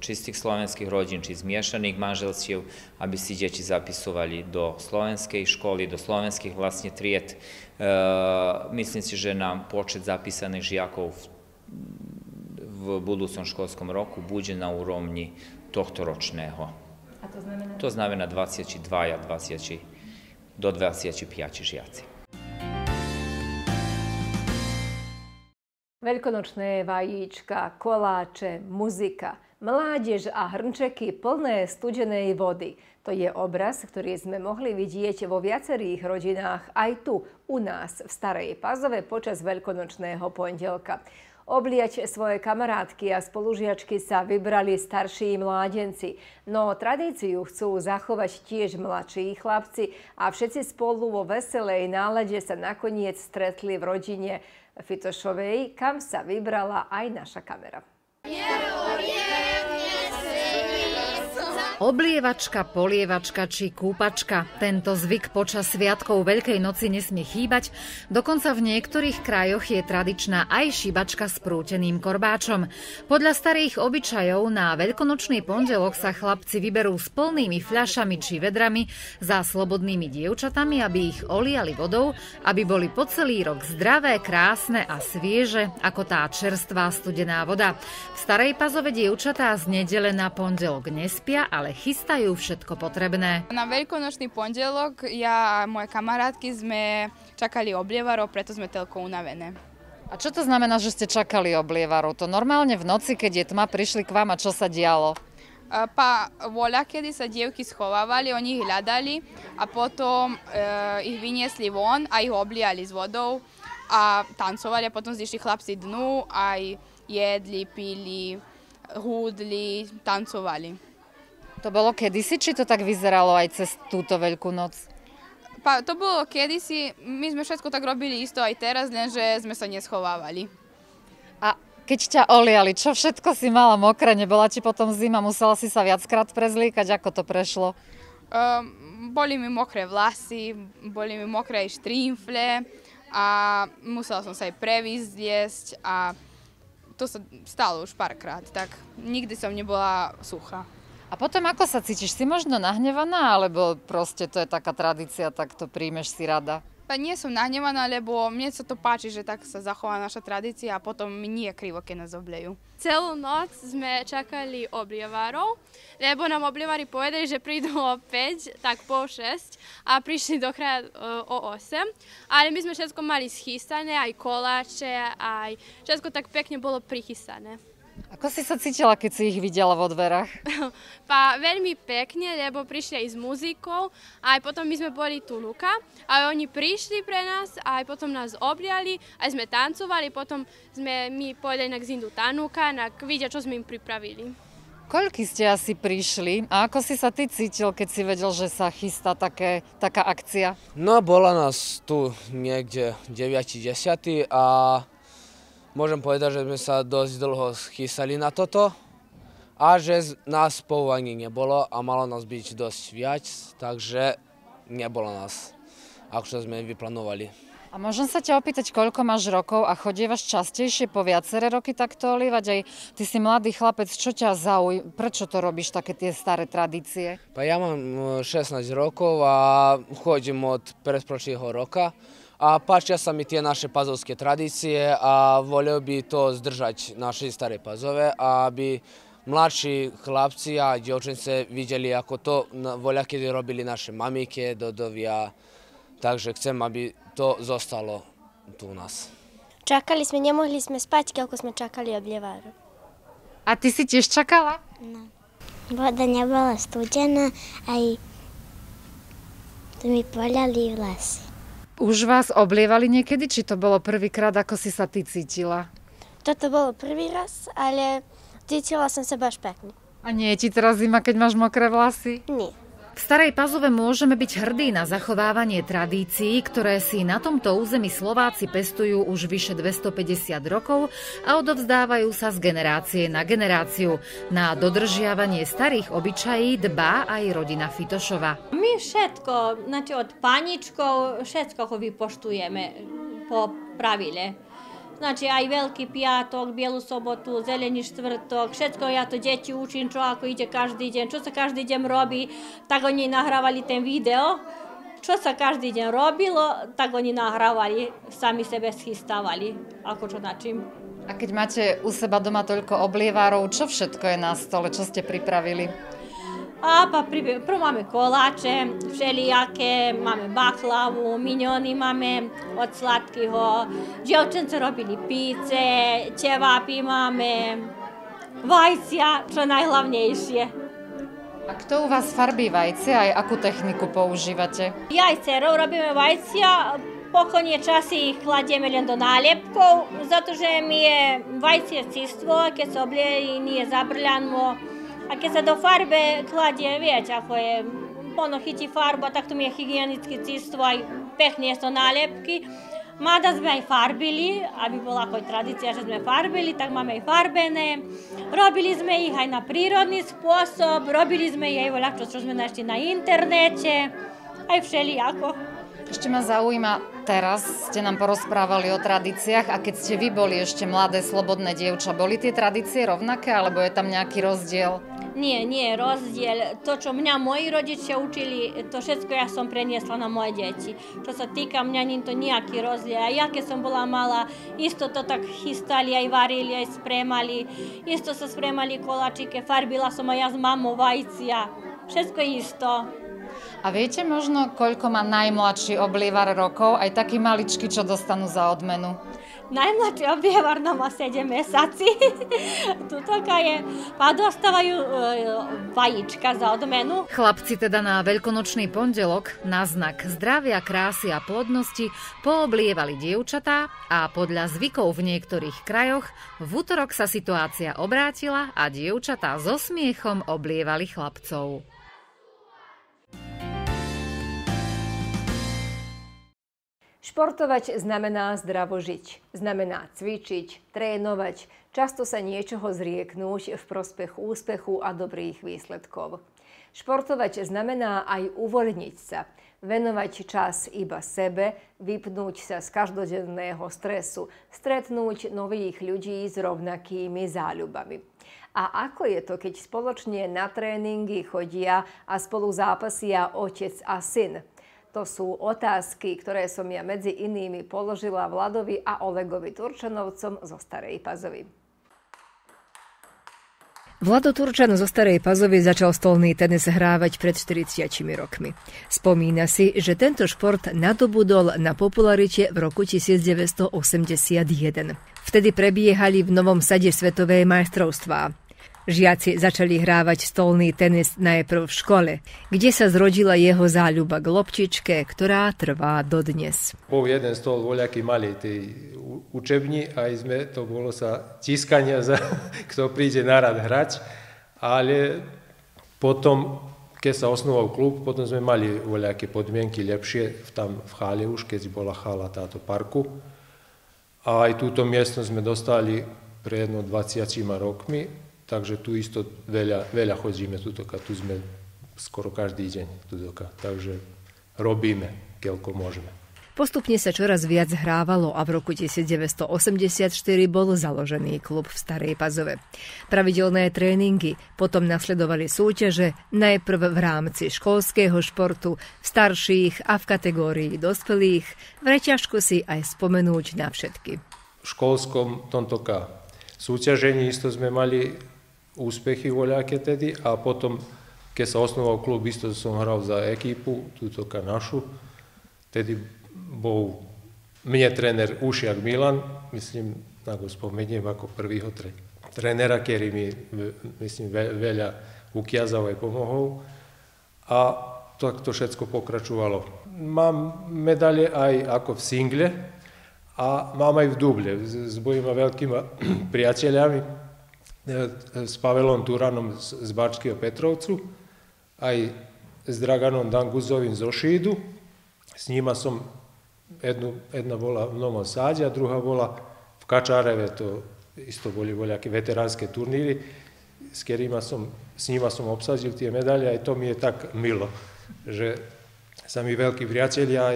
čistých slovenských rodín, či iz miješanih manželstjev, aby si deti zapisovali do slovenskej školy, do slovenských vlastne tried. E, myslím si, že nám počet zapísaných žiakov v budúcom školskom roku bude na uromnji tohtoročného. A to znamená? To znamená 22 a 23 do 25 žiaci. Veľkonočné vajíčka, koláče, muzika, mládež a hrnčeky plné studenej vody. To je obraz, ktorý sme mohli vidieť vo viacerých rodinách aj tu u nás v Starej Pazove počas veľkonočného pondelka. Obliať svoje kamarátky a spolužiačky sa vybrali starší mládenci, no tradíciu chcú zachovať tiež mladší chlapci a všetci spolu vo veselej nálade sa nakoniec stretli v rodine Fitošovej, kam sa vybrala aj naša kamera. Yeah! Oblievačka, polievačka či kúpačka. Tento zvyk počas sviatkov Veľkej noci nesmie chýbať. Dokonca v niektorých krajoch je tradičná aj šibačka s prúteným korbáčom. Podľa starých obyčajov na veľkonočný pondelok sa chlapci vyberú s plnými fľašami či vedrami za slobodnými dievčatami, aby ich oliali vodou, aby boli po celý rok zdravé, krásne a svieže, ako tá čerstvá studená voda. V starej pazove dievčatá z nedele na pondelok nespia, ale chystajú všetko potrebné. Na veľkonočný pondelok ja a moje kamarátky sme čakali oblievarov, preto sme telko unavené. A čo to znamená, že ste čakali oblievarov? To normálne v noci, keď je tma, prišli k vám a čo sa dialo? Pa voľa, kedy sa dievky schovávali, oni ich hľadali a potom e, ich vyniesli von a ich obliali s vodou a tancovali a potom zišli chlapci dnu aj jedli, pili, hudli, tancovali. To bolo kedysi, či to tak vyzeralo aj cez túto veľkú noc? Pa, to bolo kedysi, my sme všetko tak robili isto aj teraz, lenže sme sa neschovávali. A keď ťa oliali, čo všetko si mala mokré, nebola ti potom zima, musela si sa viackrát prezlíkať, ako to prešlo? Um, boli mi mokré vlasy, boli mi mokré aj štrímfle a musela som sa aj prevyzdiesť a to sa stalo už párkrát, tak nikdy som nebola suchá. A potom ako sa cítiš? Si možno nahnevaná, alebo proste to je taká tradícia, tak to príjmeš si rada? E, nie som nahnevaná, lebo mne sa to páči, že tak sa zachová naša tradícia a potom mi nie je krivo, keď nás oblejú. Celú noc sme čakali oblievárov, lebo nám oblievári povedali, že prídu o 5, tak po 6 a prišli do kraja o 8. Ale my sme všetko mali schystané, aj koláče, aj všetko tak pekne bolo prichystané. Ako si sa cítila, keď si ich videla vo dverách? Pa veľmi pekne, lebo prišli aj s muzikou, aj potom my sme boli tu Luka, aj oni prišli pre nás, aj potom nás obliali, aj sme tancovali, potom sme my povedali na Zindu Tanuka, na vidia, čo sme im pripravili. Koľky ste asi prišli a ako si sa ty cítil, keď si vedel, že sa chystá také, taká akcia? No, bola nás tu niekde 9-10 a Môžem povedať, že sme sa dosť dlho schysali na toto a že nás po nebolo a malo nás byť dosť viac, takže nebolo nás, ako sme vyplánovali. A môžem sa ťa opýtať, koľko máš rokov a chodievaš častejšie po viaceré roky takto olívať? Aj ty si mladý chlapec, čo ťa zaují? Prečo to robíš, také tie staré tradície? ja mám 16 e, rokov a chodím od predprošlého roka a pašća sam i te naše pazovske tradicije, a volio bi to zdržati naše stare pazove, a bi mladší chlapci a djevčence vidjeli ako to voljake robili naše mamike, dodovia, takže chcem, aby to zostalo tu u nas. Čakali sme, nemohli sme spať, keľko sme čakali oblievaru. A ty si tiež čakala? No. Voda nebola studená, aj to mi poľali vlasy. Už vás oblievali niekedy, či to bolo prvýkrát, ako si sa ty cítila? Toto bolo prvý raz, ale cítila som sa až pekne. A nie je ti teraz zima, keď máš mokré vlasy? Nie. V Starej Pazove môžeme byť hrdí na zachovávanie tradícií, ktoré si na tomto území Slováci pestujú už vyše 250 rokov a odovzdávajú sa z generácie na generáciu. Na dodržiavanie starých obyčají dbá aj rodina Fitošova. My všetko, znači od paničkov, všetko ho vypoštujeme po pravile. Znači, aj veľký piatok, pijatok, sobotu, zelený štvrtok, všetko ja to deti učím, čo ako ide každý deň, čo sa každý deň robí, tak oni nahrávali ten video, čo sa každý deň robilo, tak oni nahrávali, sami sebe schystávali, ako čo načím. A keď máte u seba doma toľko oblievárov, čo všetko je na stole, čo ste pripravili? A pa pri, prvo máme kolače, všelijake, máme baklavu, minjoni máme od sladkého, djevčance robili pice, ćevapi máme, vajcia, čo najhlavnejšie. A kto u vás farbí vajce a akú techniku používate? Ja Jajce, robíme vajcia, pokonje čas ich kladieme len do naljepkov, zato že mi je vajce cistvo, keď sa oblje i nije zabrljano, a keď sa do farbe kladie, viete, ako je, ono chytí farba, tak to mi je hygienické čisto, aj pekne sú nálepky. Mada sme aj farbili, aby bola ako tradícia, že sme farbili, tak máme aj farbené. Robili sme ich aj na prírodný spôsob, robili sme ich aj voľačo, čo sme našli na internete, aj všelijako. Ešte ma zaujíma, teraz ste nám porozprávali o tradíciách a keď ste vy boli ešte mladé, slobodné dievča, boli tie tradície rovnaké alebo je tam nejaký rozdiel? Nie, nie, rozdiel. To, čo mňa moji rodičia učili, to všetko ja som preniesla na moje deti. Čo sa týka mňa, nie to nejaký rozdiel. A ja, keď som bola malá, isto to tak chystali, aj varili, aj spremali. Isto sa spremali kolačike, farbila som aj ja s mamou vajcia. Všetko isto. A viete možno, koľko má najmladší oblievar rokov, aj taký maličky, čo dostanú za odmenu? Najmladší oblievar nám má 7 mesací. Tutoka je, a dostávajú e, vajíčka za odmenu. Chlapci teda na veľkonočný pondelok na znak zdravia, krásy a plodnosti pooblievali dievčatá a podľa zvykov v niektorých krajoch v útorok sa situácia obrátila a dievčatá so smiechom oblievali chlapcov. Športovať znamená zdravo žiť, znamená cvičiť, trénovať, často sa niečoho zrieknúť v prospech úspechu a dobrých výsledkov. Športovať znamená aj uvoľniť sa, venovať čas iba sebe, vypnúť sa z každodenného stresu, stretnúť nových ľudí s rovnakými záľubami. A ako je to, keď spoločne na tréningy chodia a spolu zápasia otec a syn? To sú otázky, ktoré som ja medzi inými položila Vladovi a Olegovi Turčanovcom zo Starej Pazovy. Vlado Turčan zo Starej Pazovy začal stolný tenis hrávať pred 40 rokmi. Spomína si, že tento šport nadobudol na popularite v roku 1981. Vtedy prebiehali v Novom sade svetové majstrovstvá. Žiaci začali hrávať stolný tenis najprv v škole, kde sa zrodila jeho záľuba k loptičke, ktorá trvá dodnes. Po jeden stol voľaký mali tí učební aj sme, to bolo sa tiskania za kto príde narad hrať, ale potom keď sa osnoval klub, potom sme mali voľaké podmienky lepšie v tam v hale už, keď bola hala táto parku. A aj túto miesto sme dostali pred 20 rokmi, Takže tu isto veľa, veľa chodíme tutoka, tu sme skoro každý deň tutoka, takže robíme, keľko môžeme. Postupne sa čoraz viac hrávalo a v roku 1984 bol založený klub v Starej Pazove. Pravidelné tréningy, potom nasledovali súťaže, najprv v rámci školského športu, v starších a v kategórii dospelých, v reťažku si aj spomenúť na všetky. V školskom tomto súťažení isto sme mali úspechy voľaké tedy a potom, keď sa osnoval klub, isto som hral za ekipu, túto našu, tedy bol mne tréner Ušiak Milan, myslím, go spomeniem, ako prvýho tre, trénera, ktorý mi, myslím, veľa ukiazal aj pomohol. A tak to všetko pokračovalo. Mám medalje aj ako v single, a mám aj v duble s mojima veľkými priateľami, E, s Pavelom Turanom z Bačkého Petrovcu, aj s Draganom Danguzovim z Ošidu. S njima sam, jednu, jedna vola v Novom Sadi, a druga vola v Kačareve, to isto boli voljaki veteranske turniri, s, sam, s njima som obsadil tije medalje, i to mi je tak milo, že sam i veliki prijatelji, a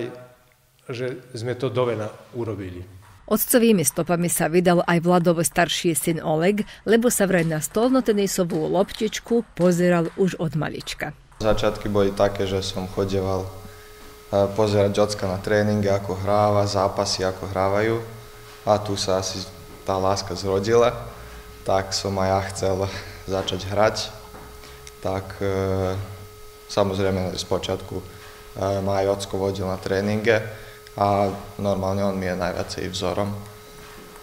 že sme to dovena urobili. Otcovými stopami sa vydal aj Vladovo starší syn Oleg, lebo sa vraj na stolnotenisovú loptičku pozeral už od malička. Začiatky boli také, že som chodeval e, pozerať Jocka na tréningy, ako hráva, zápasy, ako hrávajú. A tu sa asi tá láska zrodila, tak som aj ja chcel začať hrať. Tak e, samozrejme, z počiatku e, ma aj Jocko vodil na tréninge, a normálne on mi je najviacej vzorom.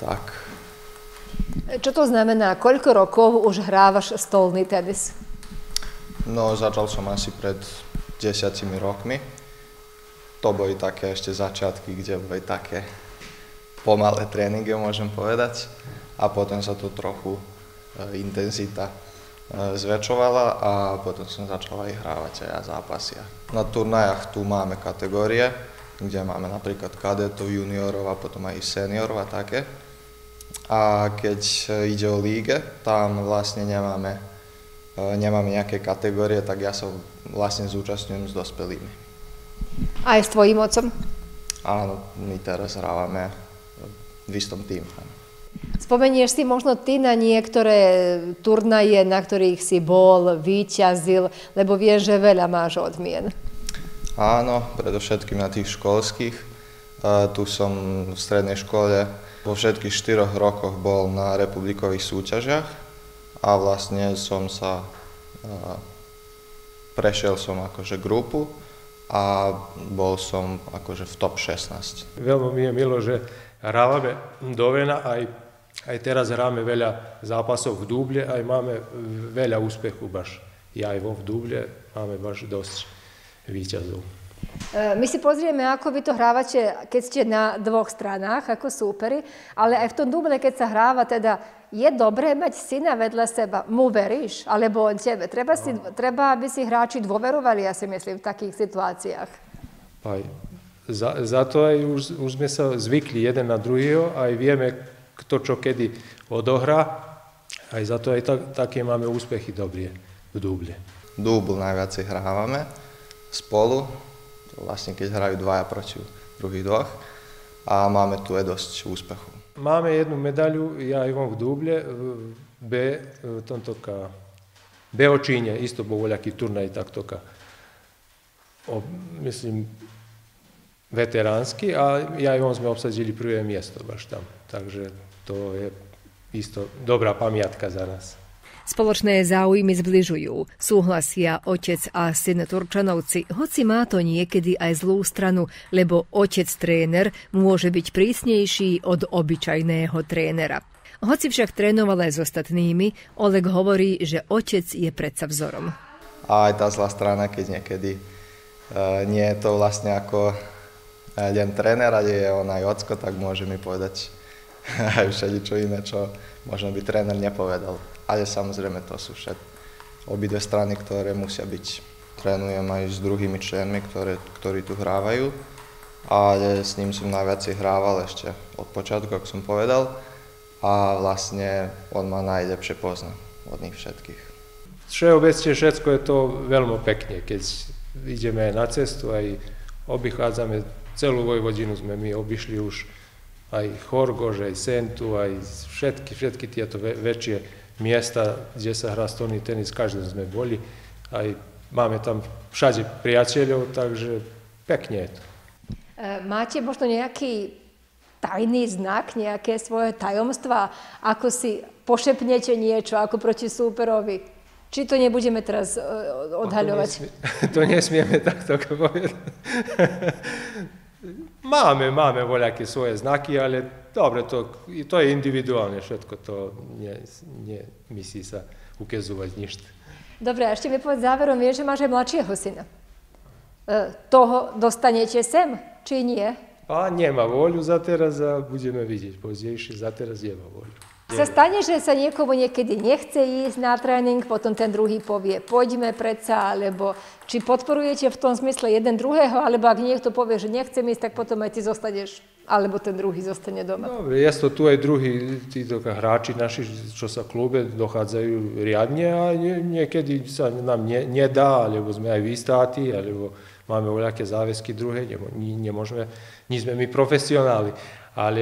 Tak. Čo to znamená? Koľko rokov už hrávaš stolný tenis? No, začal som asi pred desiatimi rokmi. To boli také ešte začiatky, kde boli také pomalé tréningy, môžem povedať. A potom sa to trochu e, intenzita e, zväčšovala a potom som začal aj hrávať aj zápasy. Na turnajach tu máme kategórie, kde máme napríklad kadetov, juniorov a potom aj seniorov a také. A keď ide o líge, tam vlastne nemáme, e, nemáme nejaké kategórie, tak ja sa vlastne zúčastňujem s dospelými. Aj s tvojim otcom? Áno, my teraz hrávame v istom tým. Spomenieš si možno ty na niektoré turnaje, na ktorých si bol, vyťazil, lebo vieš, že veľa máš odmien. Áno, predovšetkým na tých školských. Tu som v strednej škole vo všetkých štyroch rokoch bol na republikových súťažiach a vlastne som sa prešiel som akože grupu a bol som akože v top 16. Veľmi mi je milo, že hrávame vena aj, aj teraz hráme veľa zápasov v dublje, aj máme veľa úspechu baš. Ja aj vo v dublje máme baš dosť výťazov. E, my si pozrieme, ako vy to hrávate, keď ste na dvoch stranách, ako súperi, ale aj v tom duble, keď sa hráva, teda je dobré mať syna vedľa seba. Mu veríš, alebo on tebe. Treba, si, no. treba aby si hráči dôverovali, ja si myslím, v takých situáciách. Aj, za, za to aj už, už sme sa zvykli jeden na druhého, aj vieme, kto čo kedy odohrá, aj za to aj tak, také máme úspechy dobrie v duble. Dúbl najviac hrávame, spolu, vlastne keď hrajú dvaja proti druhých dvoch a máme tu aj dosť úspechu. Máme jednu medalju, ja imam v dublje, B, tomto ka, B očinje, isto voľaký turnaj, tak toka, o, mislim, veteranski, a ja i on sme obsadili prvé mjesto baš tam, takže to je isto dobra pamiatka za nas. Spoločné záujmy zbližujú, súhlasia otec a syn Turčanovci, hoci má to niekedy aj zlú stranu, lebo otec tréner môže byť prísnejší od obyčajného trénera. Hoci však trénoval aj s ostatnými, Oleg hovorí, že otec je predsa vzorom. A aj tá zlá strana, keď niekedy uh, nie je to vlastne ako e, jeden tréner, ale je on aj ocko, tak môže mi povedať aj všetko iné, čo možno by tréner nepovedal ale samozrejme to sú však obidve strany, ktoré musia byť. Trénujem aj s druhými členmi, ktoré, ktorí tu hrávajú, ale s ním som najviac hrával ešte od počiatku, ako som povedal, a vlastne on ma najlepšie pozná od nich všetkých. Všeobecne všetko je to veľmi pekne, keď ideme na cestu aj obychádzame celú Vojvodinu sme my obišli už aj Horgož, aj Sentu, aj všetky, všetky tieto väčšie mjesta gdje se hra stolni tenis, kažem, sme bolji, a i máme tam všade priateľov, takže pekne je to. E, máte možno nejaký tajný znak, nejaké svoje tajomstva, ako si pošepnete niečo, ako proti súperovi? Či to nebudeme teraz e, odhaľovať? To, nesmie, to nesmieme takto povedať. Máme, máme voľaké svoje znaky, ale dobre, to, to je individuálne všetko, to ne, ne myslí sa ukazovať nič. Dobre, a ešte mi povedz záverom, vieš, že máš aj mladšieho syna. E, toho dostanete sem, či nie? Pa nema volju za teraz, a budeme vidieť pozdejšie, za teraz jema volju. Sa stane, že sa niekomu niekedy nechce ísť na tréning, potom ten druhý povie, poďme predsa, alebo či podporujete v tom zmysle jeden druhého, alebo ak niekto povie, že nechce ísť, tak potom aj ty zostaneš, alebo ten druhý zostane doma. Dobre, jasno, tu aj druhý, títo hráči naši, čo sa klube, dochádzajú riadne a niekedy sa nám ne, nedá, alebo sme aj vystáti, alebo máme voľaké záväzky druhé, nemôžeme, nie sme my profesionáli, ale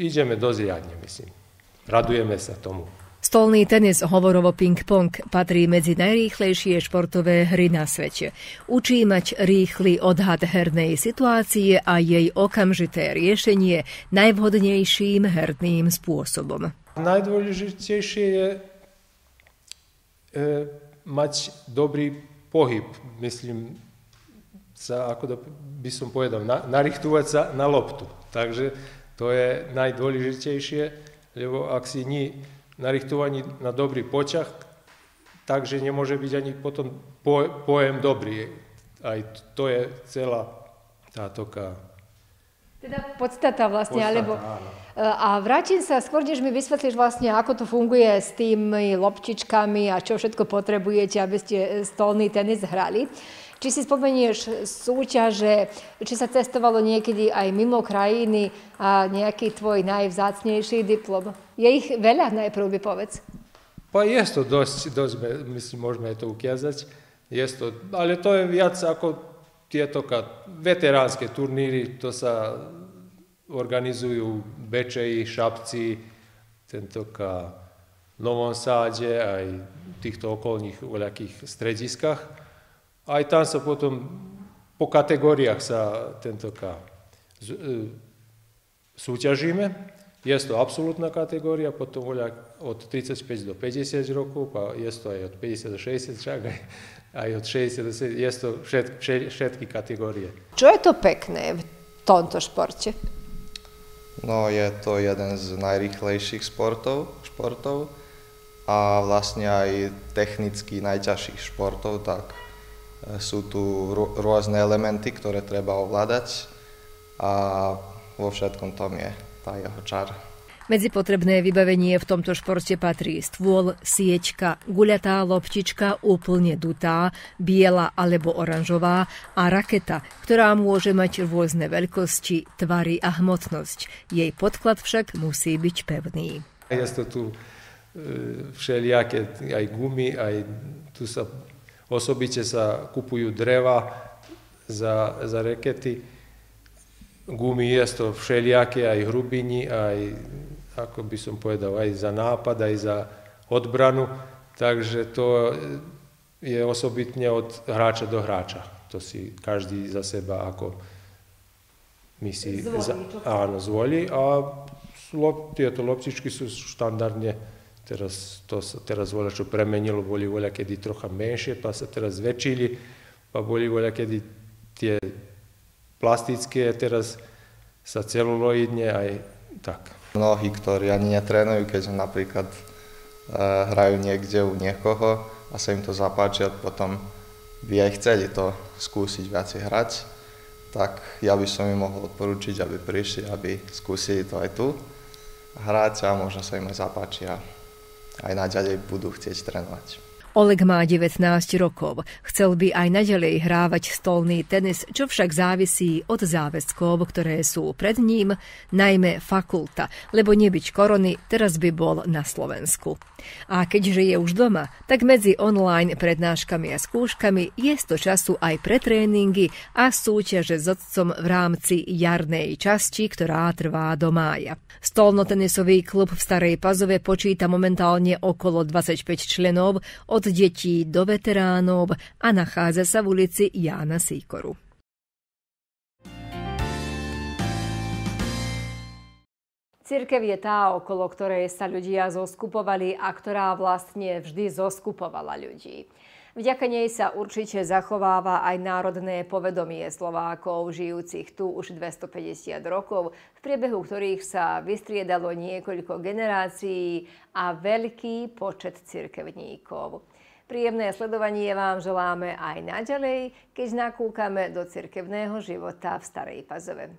ideme dosť riadne, myslím radujeme sa tomu. Stolný tenis hovorovo ping-pong patrí medzi najrýchlejšie športové hry na svete. Učí mať rýchly odhad hernej situácie a jej okamžité riešenie najvhodnejším herným spôsobom. Najdôležitejšie je e, mať dobrý pohyb, myslím, sa, ako do, by som povedal, na, narichtovať sa na loptu. Takže to je najdôležitejšie lebo ak si ni narichtovaní na dobrý poťah, takže nemôže byť ani potom pojem dobrý. Aj to je celá táto ká. Teda podstata vlastne, podstata, alebo... Áno. Eh, a vrátim sa skôr, než mi vysvetlíš vlastne, ako to funguje s tými loptičkami a čo všetko potrebujete, aby ste stolný tenis hrali. Uh, či si spomenieš súťaže, či sa cestovalo niekedy aj mimo krajiny a nejaký tvoj najvzácnejší diplom? Je ich veľa najprv by povedz. Pa je to dosť, dosť myslím, môžeme to ukázať. Je to, ale to je viac ako tieto ka, veteránske turníry, to sa organizujú Bečeji, Šapci, tento ka Novom Sáde, aj v týchto okolných voľakých strediskách aj tam sa potom po kategóriách sa tentoká e, súťažíme. Je to absolútna kategória, potom od 35 do 50 rokov, pa je to aj od 50 do 60, čak aj, aj od 60 do 70, je to všet, všet, všetky kategórie. Čo je to pekné v tomto športe? No, je to jeden z najrychlejších sportov, športov a vlastne aj technicky najťažších športov, tak sú tu rôzne elementy, ktoré treba ovládať a vo všetkom tom je tá jeho čar. Medzi potrebné vybavenie v tomto športe patrí stôl, sieťka, guľatá loptička úplne dutá, biela alebo oranžová a raketa, ktorá môže mať rôzne veľkosti, tvary a hmotnosť. Jej podklad však musí byť pevný. Je to tu e, všelijaké aj gumy, aj tu sa Osobite sa kupujú dreva za, za rekety, gumy jesto všelijaké, aj hrubiny, aj, ako by som povedal, aj za nápad, aj za odbranu, takže to je osobitne od hráča do hráča. To si každý za seba ako misli. Zvolí. Za, áno, zvolí a lop, tieto loptičky sú štandardne Teraz to sa teraz voľa čo premenilo, boli voľa kedy trocha menšie, pa sa teraz zväčšili, pa boli voľa kedy tie plastické, teraz sa celuloidne aj tak. Mnohí, ktorí ani netrénujú, keďže napríklad e, hrajú niekde u niekoho a sa im to zapáči a potom by aj chceli to skúsiť viac hrať, tak ja by som im mohol odporučiť, aby prišli, aby skúsili to aj tu hrať a možno sa im aj zapáči a aj naďalej budú chcieť trénovať. Oleg má 19 rokov. Chcel by aj naďalej hrávať stolný tenis, čo však závisí od záväzkov, ktoré sú pred ním, najmä fakulta, lebo nebyť korony, teraz by bol na Slovensku. A keďže je už doma, tak medzi online prednáškami a skúškami je to času aj pre tréningy a súťaže s otcom v rámci jarnej časti, ktorá trvá do mája. Stolnotenisový klub v Starej Pazove počíta momentálne okolo 25 členov od od detí do veteránov a nachádza sa v ulici Jána Sýkoru. Cirkev je tá, okolo ktorej sa ľudia zoskupovali a ktorá vlastne vždy zoskupovala ľudí. Vďaka nej sa určite zachováva aj národné povedomie Slovákov, žijúcich tu už 250 rokov, v priebehu ktorých sa vystriedalo niekoľko generácií a veľký počet cirkevníkov. Príjemné sledovanie vám želáme aj naďalej, keď nakúkame do cirkevného života v Starej Pazove.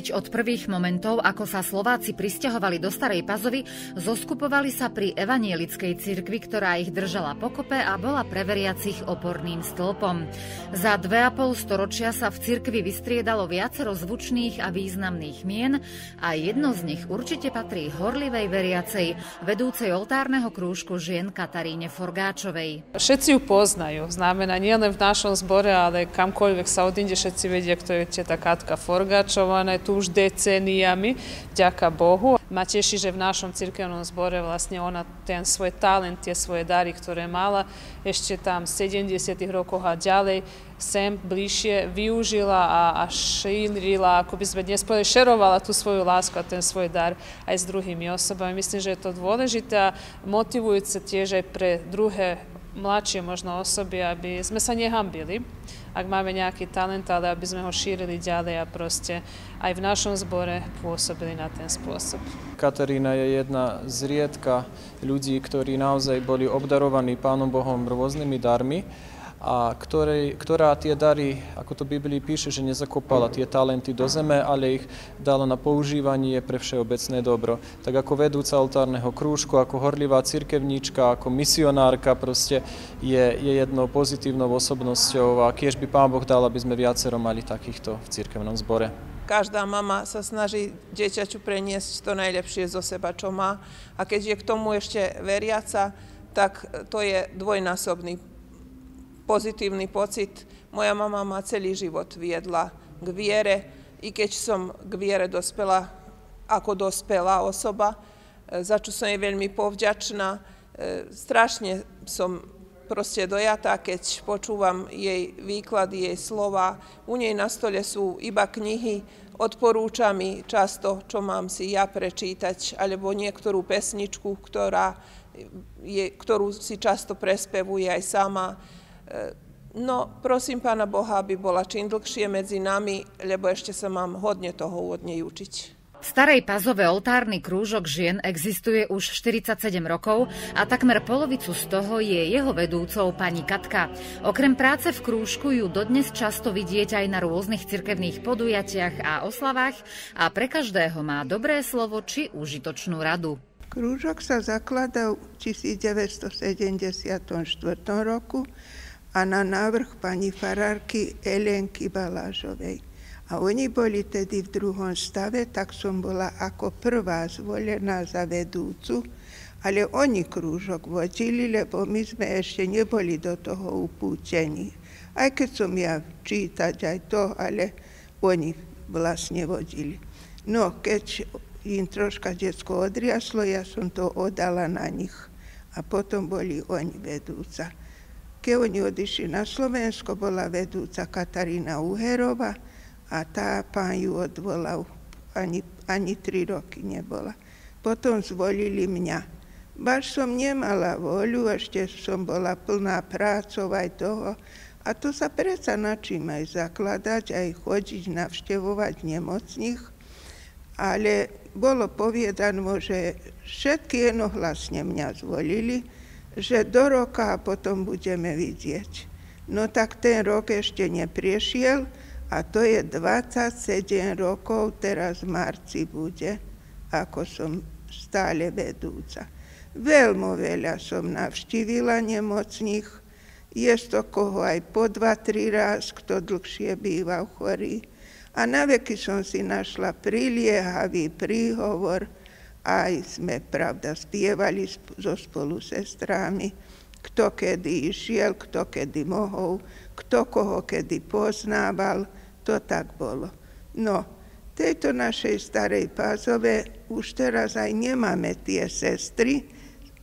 Hneď od prvých momentov, ako sa Slováci pristahovali do Starej Pazovy, zoskupovali sa pri evanielickej cirkvi, ktorá ich držala pokope a bola pre veriacich oporným stĺpom. Za dve a pol storočia sa v cirkvi vystriedalo viacero zvučných a významných mien a jedno z nich určite patrí horlivej veriacej, vedúcej oltárneho krúžku žien Kataríne Forgáčovej. Všetci ju poznajú, znamená nielen v našom zbore, ale kamkoľvek sa odinde všetci vedia, kto je teta Katka Forgáčová, ona je tu tu už decenijami, ďaká Bohu. Ma teší, že v našom cirkevnom zbore vlastne ona ten svoj talent, tie svoje dary, ktoré mala ešte tam v 70. rokoch a ďalej, sem bližšie využila a, a šírila, ako by sme dnes povedali, šerovala tú svoju lásku a ten svoj dar aj s druhými osobami. Myslím, že je to dôležité a motivujúce tiež aj pre druhé mladšie možno osoby, aby sme sa nehambili, ak máme nejaký talent, ale aby sme ho šírili ďalej a proste aj v našom zbore pôsobili na ten spôsob. Katarína je jedna z riedka ľudí, ktorí naozaj boli obdarovaní Pánom Bohom rôznymi darmi, a ktoré, ktorá tie dary, ako to Biblii píše, že nezakopala tie talenty do zeme, ale ich dala na používanie pre všeobecné dobro. Tak ako vedúca altárneho krúžku, ako horlivá cirkevníčka, ako misionárka proste je, je jednou pozitívnou osobnosťou a kiež by Pán Boh dal, aby sme viacero mali takýchto v cirkevnom zbore. Každá mama sa snaží dieťaťu preniesť to najlepšie zo seba, čo má. A keď je k tomu ešte veriaca, tak to je dvojnásobný pozitívny pocit. Moja mama ma celý život viedla k viere i keď som k viere dospela ako dospelá osoba, e, čo som jej veľmi povďačná. E, strašne som proste dojatá, keď počúvam jej výklady, jej slova. U nej na stole sú iba knihy, odporúča mi často, čo mám si ja prečítať, alebo niektorú pesničku, ktorá je, ktorú si často prespevuje aj sama. No, prosím Pána Boha, aby bola čím dlhšie medzi nami, lebo ešte sa mám hodne toho od nej učiť. V Starej Pazove oltárny krúžok žien existuje už 47 rokov a takmer polovicu z toho je jeho vedúcou pani Katka. Okrem práce v krúžku ju dodnes často vidieť aj na rôznych cirkevných podujatiach a oslavách a pre každého má dobré slovo či užitočnú radu. Krúžok sa zakladal v 1974 roku a na návrh pani farárky Elenky Balážovej. A oni boli tedy v druhom stave, tak som bola ako prvá zvolená za vedúcu, ale oni krúžok vozili, lebo my sme ešte neboli do toho upútení. Aj keď som ja čítať aj to, ale oni vlastne vodili. No, keď im troška detsko odriaslo, ja som to odala na nich. A potom boli oni vedúca. Keď oni odišli na Slovensko, bola vedúca Katarína Uherová a tá pán ju odvolal, ani, ani tri roky nebola. Potom zvolili mňa. Baž som nemala voľu, ešte som bola plná prácov aj toho. A to sa predsa čím aj zakladať, aj chodiť, navštevovať nemocných. Ale bolo povedano, že všetky jednohlasne mňa zvolili, že do roka a potom budeme vidieť. No tak ten rok ešte nepriešiel a to je 27 rokov, teraz v marci bude, ako som stále vedúca. Veľmi veľa som navštívila nemocných, je to koho aj po dva, tri raz, kto dlhšie býva chorý. A naveky som si našla priliehavý príhovor, aj sme, pravda, spievali so spolu sestrami, kto kedy išiel, kto kedy mohol, kto koho kedy poznával, to tak bolo. No, tejto našej starej pázove už teraz aj nemáme tie sestry,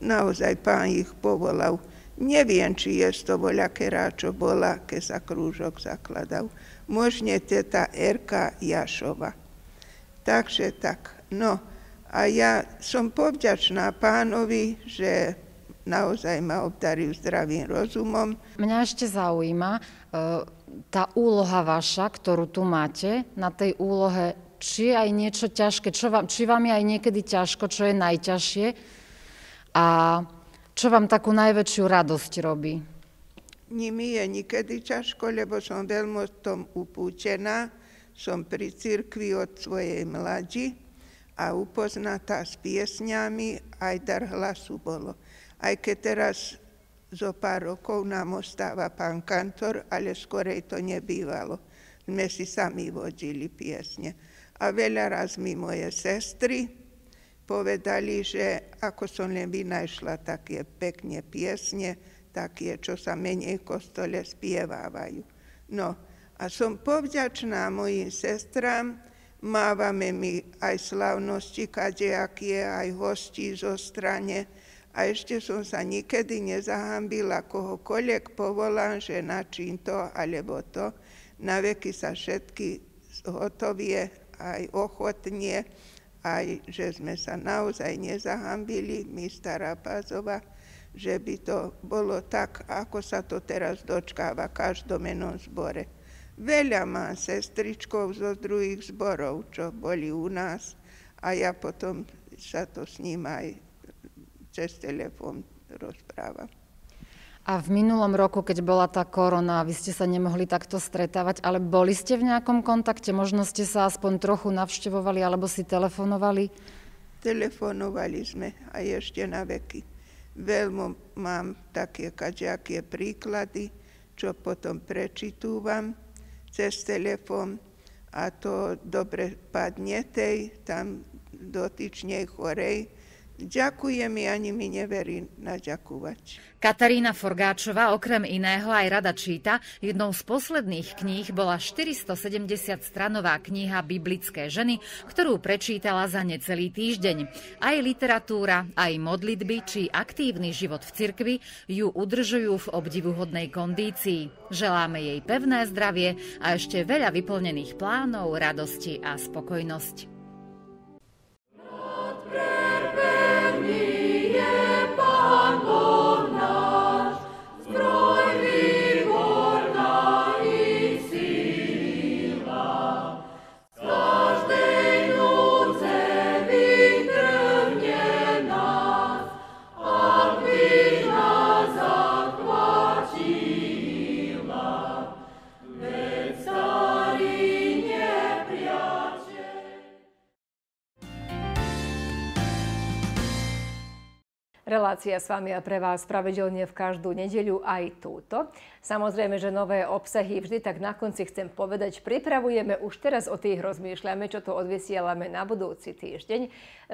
naozaj pán ich povolal. Neviem, či je to voľaké čo bola, keď sa krúžok zakladal. Možne teta Erka Jašova. Takže tak, no, a ja som povďačná pánovi, že naozaj ma obdaril zdravým rozumom. Mňa ešte zaujíma e, tá úloha vaša, ktorú tu máte, na tej úlohe, či aj niečo ťažké, čo vám, či vám je aj niekedy ťažko, čo je najťažšie a čo vám takú najväčšiu radosť robí? Nimi je nikedy ťažko, lebo som veľmi v tom upúčená. Som pri cirkvi od svojej mladi a upoznatá s piesňami, aj dar hlasu bolo. Aj keď teraz zo pár rokov nám ostáva pán kantor, ale skorej to nebývalo. Sme si sami vodili piesne. A veľa raz mi moje sestry povedali, že ako som len vynašla také pekne piesne, také, čo sa menej kostole spievávajú. No, a som povďačná mojim sestram, Mávame my aj slavnosti, kadejakie, aj hostí zo strane. A ešte som sa nikedy nezahambila, kohokoľvek povolám, že načím to alebo to. Na veky sa všetky hotovie, aj ochotnie, aj že sme sa naozaj nezahambili, my stará Pázova, že by to bolo tak, ako sa to teraz dočkáva každomenom zbore. Veľa mám sestričkov zo druhých zborov, čo boli u nás a ja potom sa to s ním aj cez telefón rozprávam. A v minulom roku, keď bola tá korona, vy ste sa nemohli takto stretávať, ale boli ste v nejakom kontakte? Možno ste sa aspoň trochu navštevovali alebo si telefonovali? Telefonovali sme a ešte na veky. Veľmi mám také kaďaké príklady, čo potom prečitúvam cez telefon a to dobre padne tej, tam dotyčnej chorej, Ďakujem, ani mi neverí na ďakovač. Katarína Forgáčová okrem iného aj rada číta. Jednou z posledných kníh bola 470 stranová kniha Biblické ženy, ktorú prečítala za necelý týždeň. Aj literatúra, aj modlitby či aktívny život v cirkvi ju udržujú v obdivuhodnej kondícii. Želáme jej pevné zdravie a ešte veľa vyplnených plánov, radosti a spokojnosť. per venire panos. relácia s vami a pre vás pravidelne v každú nedeľu aj túto. Samozrejme, že nové obsahy vždy tak na konci chcem povedať, pripravujeme, už teraz o tých rozmýšľame, čo to odvysielame na budúci týždeň.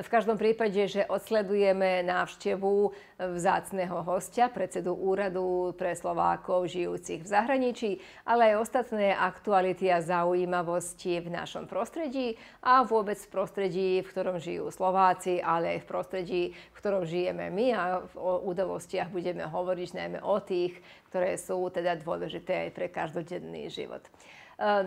V každom prípade, že odsledujeme návštevu vzácného hostia, predsedu úradu pre Slovákov žijúcich v zahraničí, ale aj ostatné aktuality a zaujímavosti v našom prostredí a vôbec v prostredí, v ktorom žijú Slováci, ale aj v prostredí, v ktorom žijeme my a o udalostiach budeme hovoriť, najmä o tých, ktoré sú teda dôležité aj pre každodenný život. E,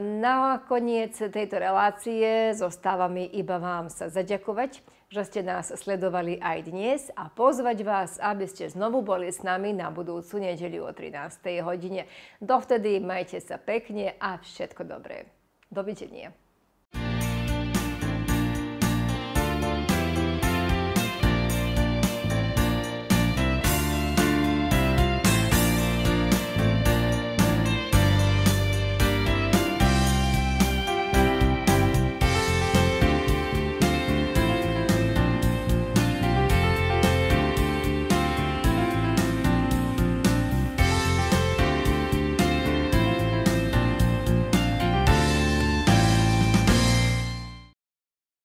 na koniec tejto relácie zostáva mi iba vám sa zaďakovať, že ste nás sledovali aj dnes a pozvať vás, aby ste znovu boli s nami na budúcu nedeliu o 13. hodine. Dovtedy majte sa pekne a všetko dobré. Dovidenia.